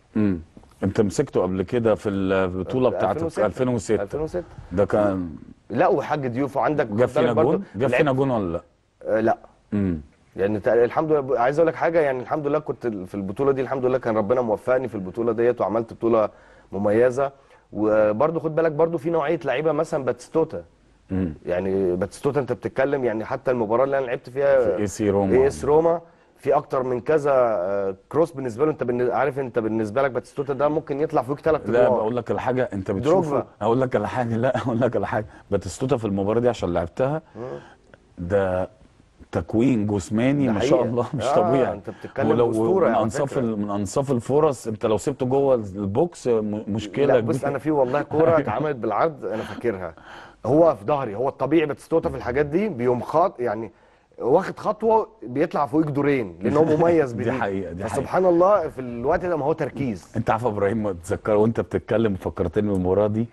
انت مسكته قبل كده في البطوله بتاعت 2006 2006 ده كان لا وحاج ضيوف وعندك جاب فينا جون جاب فينا جون ولا لا؟ آه، لا امم يعني الحمد لله عايز اقول لك حاجه يعني الحمد لله كنت في البطوله دي الحمد لله كان ربنا موفقني في البطوله ديت وعملت بطوله مميزه وبرده خد بالك برده في نوعيه لعيبه مثلا باتستوتا يعني باتستوتا انت بتتكلم يعني حتى المباراه اللي انا لعبت فيها في اي سي روما اي اس روما في اكتر من كذا كروس آه، بالنسبه له انت عارف انت بالنسبه لك باتستوتا ده ممكن يطلع فوق ثلاث لا بقول لك الحاجه انت بتشوفه اقول لك على حاجه لا اقول لك على حاجه باتستوتا في المباراه دي عشان لعبتها ده تكوين جسماني ما شاء الله مش آه طبيعي انت بتتكلم ولو اسطوره يعني، من انصاف من انصاف الفرص انت لو سبته جوه البوكس مشكله لا بص انا في والله كوره اتعملت بالعرض انا فاكرها هو في ظهري هو الطبيعي باتستوتا في الحاجات دي بيقوم خاط يعني واخد خطوه بيطلع فوق دورين لان هو مميز بيه دي حقيقه دي حقيقة. سبحان الله في الوقت ده ما هو تركيز انت عارف ابراهيم ما تتذكر وانت بتتكلم فكرتني بالمباراه دي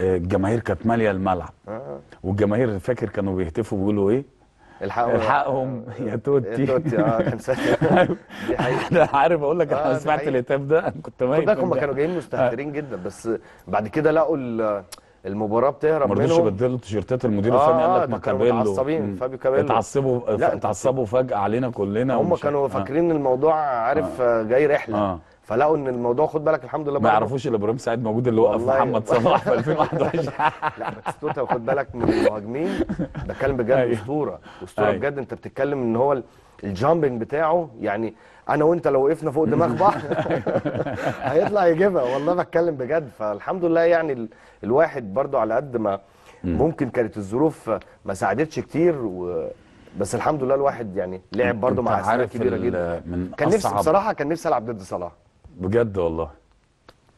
آه، الجماهير كانت ماليه الملعب آه. والجماهير فاكر كانوا بيهتفوا بيقولوا ايه الحقهم الحقهم يا آه، توتي يا توتي اه كان أيوه. دي حقيقة انا عارف اقول لك آه، انا سمعت الهتاف ده انا كنت ميت خد بالك كانوا جايين مستهترين جدا بس بعد كده لقوا المباراه بتهرب منه ما رضوش يبدلوا تيشيرتات المدير الفني آه قال لك آه، ما متعصبين فابي كابيلو اتعصبوا اتعصبوا فجاه علينا كلنا هم كانوا آه. فاكرين الموضوع عارف آه. جاي رحله آه. فلقوا ان الموضوع خد بالك الحمد لله ما يعرفوش الا ابراهيم سعيد موجود اللي وقف محمد صلاح في 2021 لا باتستوتا خد بالك من المهاجمين بتكلم بجد أيوه. اسطوره اسطوره أيوه. بجد انت بتتكلم ان هو الجامبنج بتاعه يعني انا وانت لو وقفنا فوق دماغ بعض هيطلع يجيبها والله بتكلم بجد فالحمد لله يعني الواحد برضو على قد ما ممكن كانت الظروف ما ساعدتش كتير و بس الحمد لله الواحد يعني لعب برضه مع اسماء كبيره جدا من كان نفسي بصراحه كان نفسي العب ضد صلاح بجد والله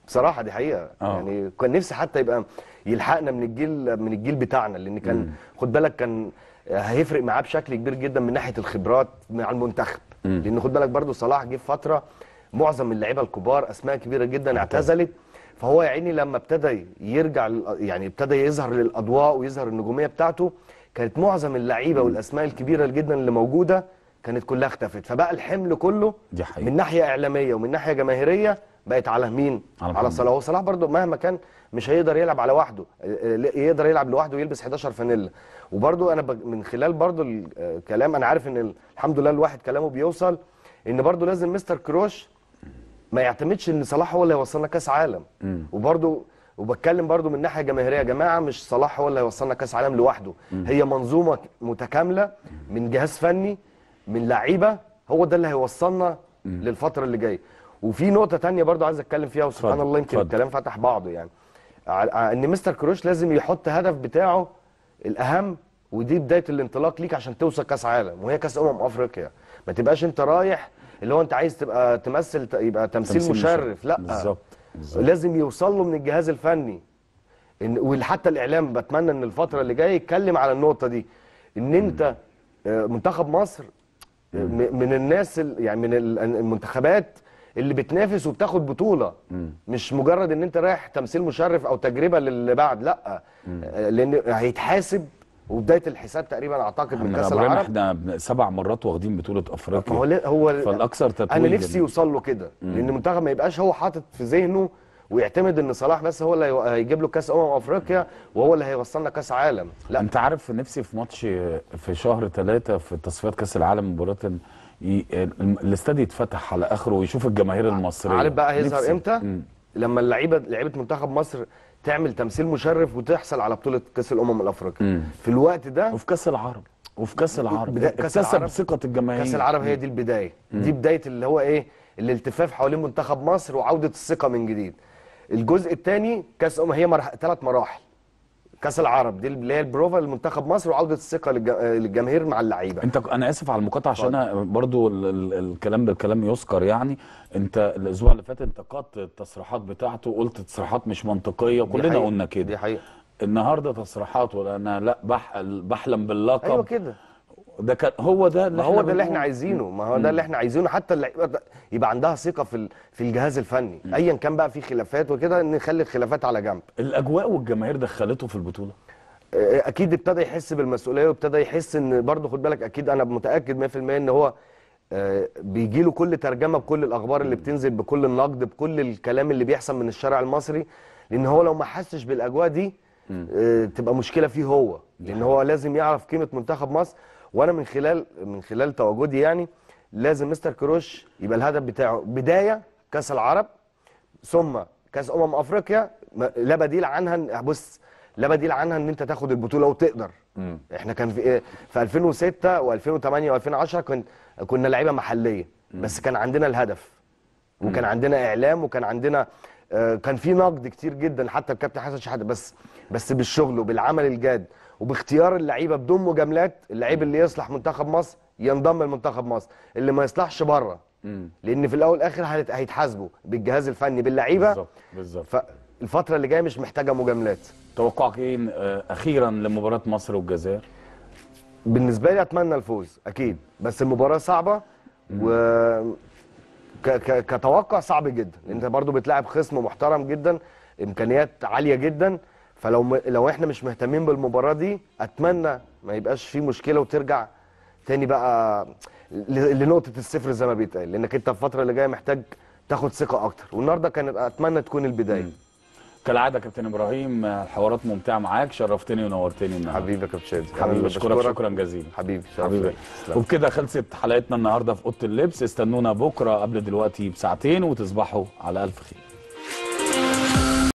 بصراحه دي حقيقه أوه. يعني كان نفسي حتى يبقى يلحقنا من الجيل من الجيل بتاعنا لان كان مم. خد بالك كان هيفرق معاه بشكل كبير جدا من ناحيه الخبرات مع المنتخب لان خد بالك برضو صلاح جه فتره معظم اللعيبه الكبار اسماء كبيره جدا اعتزلت فهو يا عيني لما ابتدى يرجع يعني ابتدى يظهر للاضواء ويظهر النجوميه بتاعته كانت معظم اللعيبه والاسماء الكبيره جدا اللي موجوده كانت كلها اختفت فبقى الحمل كله دي حقيقة. من ناحيه اعلاميه ومن ناحيه جماهيريه بقت على مين على, على صلاح صلاح برضو مهما كان مش هيقدر يلعب على وحده آه، آه، يقدر يلعب لوحده ويلبس 11 فانيلا وبرده انا من خلال برده الكلام آه، انا عارف ان الحمد لله الواحد كلامه بيوصل ان برده لازم مستر كروش ما يعتمدش ان صلاح هو اللي هيوصلنا كاس عالم وبرده وبتكلم برده من ناحيه جماهيريه يا جماعه مش صلاح هو اللي هيوصلنا كاس عالم لوحده هي منظومه متكامله من جهاز فني من لعيبه هو ده اللي هيوصلنا للفتره اللي جايه وفي نقطه تانية برضو عايز اتكلم فيها وسبحان الله يمكن الكلام فتح بعضه يعني ان مستر كروش لازم يحط هدف بتاعه الاهم ودي بدايه الانطلاق ليك عشان توصل كاس عالم وهي كاس امم افريقيا ما تبقاش انت رايح اللي هو انت عايز تبقى تمثل يبقى تمثيل, تمثيل مشرف. لا بالظبط لازم يوصل له من الجهاز الفني إن وحتى الاعلام بتمنى ان الفتره اللي جايه يتكلم على النقطه دي ان انت آه، منتخب مصر من الناس يعني من المنتخبات اللي بتنافس وبتاخد بطوله مم. مش مجرد ان انت رايح تمثيل مشرف او تجربه للي بعد لا لان هيتحاسب وبدايه الحساب تقريبا اعتقد من كاس العالم احنا سبع مرات واخدين بطوله افريقيا هو هو فالاكثر تطوير انا يعني. نفسي يوصل له كده لان المنتخب ما يبقاش هو حاطط في ذهنه ويعتمد ان صلاح بس هو اللي هيجيب له كاس امم افريقيا وهو اللي هيوصلنا كاس عالم لا انت عارف نفسي في ماتش في شهر ثلاثة في تصفيات كاس العالم مباراه الاستاد يتفتح على اخره ويشوف الجماهير المصريه عارف بقى هيظهر امتى؟ مم. لما اللعيبه لعيبه منتخب مصر تعمل تمثيل مشرف وتحصل على بطوله كاس الامم الافريقيه في الوقت ده وفي كاس العرب وفي كاس العرب اكتسب ثقه الجماهير كاس العرب هي دي البدايه مم. دي بدايه اللي هو ايه الالتفاف حوالين منتخب مصر وعوده الثقه من جديد الجزء الثاني كاس امم هي ثلاث مراحل كاس العرب دي اللي هي البروفا لمنتخب مصر وعوده الثقه للجماهير مع اللعيبه انت انا اسف على المقاطعه عشان انا برضو ال ال الكلام بالكلام يذكر يعني انت الاسبوع اللي فات انتقدت التصريحات بتاعته وقلت تصريحات مش منطقيه كلنا قلنا كده دي حقيقه النهارده تصريحاته انا لا بح... بحلم باللقب ايوه كده ده كان هو ده اللي ما هو ده اللي احنا عايزينه ما هو ده اللي احنا عايزينه حتى اللعيبه يبقى عندها ثقه في في الجهاز الفني ايا كان بقى في خلافات وكده نخلي الخلافات على جنب الاجواء والجماهير دخلته في البطوله اكيد ابتدى يحس بالمسؤوليه وابتدى يحس ان برضه خد بالك اكيد انا متاكد 100% ان هو بيجي له كل ترجمه بكل الاخبار اللي بتنزل بكل النقد بكل الكلام اللي بيحصل من الشارع المصري لان هو لو ما حسش بالاجواء دي تبقى مشكله فيه هو لان هو لازم يعرف قيمه منتخب مصر وانا من خلال من خلال تواجدي يعني لازم مستر كروش يبقى الهدف بتاعه بدايه كاس العرب ثم كاس امم افريقيا لا بديل عنها بص لا بديل عنها ان انت تاخد البطوله وتقدر مم. احنا كان في في 2006 و2008 و2010 كنا كنا لعيبه محليه مم. بس كان عندنا الهدف وكان مم. عندنا اعلام وكان عندنا آه، كان في نقد كتير جدا حتى الكابتن حسن شحاته بس بس بالشغل وبالعمل الجاد وباختيار اللعيبه بدون مجاملات اللعيب اللي يصلح منتخب مصر ينضم لمنتخب مصر اللي ما يصلحش بره لان في الاول والاخر هيتحاسبوا بالجهاز الفني باللعيبه بالظبط بالظبط فالفتره اللي جايه مش محتاجه مجاملات توقعك ايه آه، اخيرا لمباراه مصر والجزائر بالنسبه لي اتمنى الفوز اكيد بس المباراه صعبه و كتوقع صعب جدا لان انت برضو بتلاعب خصم محترم جدا امكانيات عاليه جدا فلو م... لو احنا مش مهتمين بالمباراه دي اتمنى ما يبقاش في مشكله وترجع تاني بقى ل... لنقطه الصفر زي ما بيتقال لانك انت الفتره اللي جايه محتاج تاخد ثقه اكتر والنهارده كان اتمنى تكون البدايه كالعاده كابتن ابراهيم حوارات ممتعه معاك شرفتني ونورتني النهارده حبيبي يا كابتن شادي حبيبي بشكرك شكرا جزيلا حبيبي حبيبي وبكده خلصت حلقتنا النهارده في اوضه اللبس استنونا بكره قبل دلوقتي بساعتين وتصبحوا على الف خير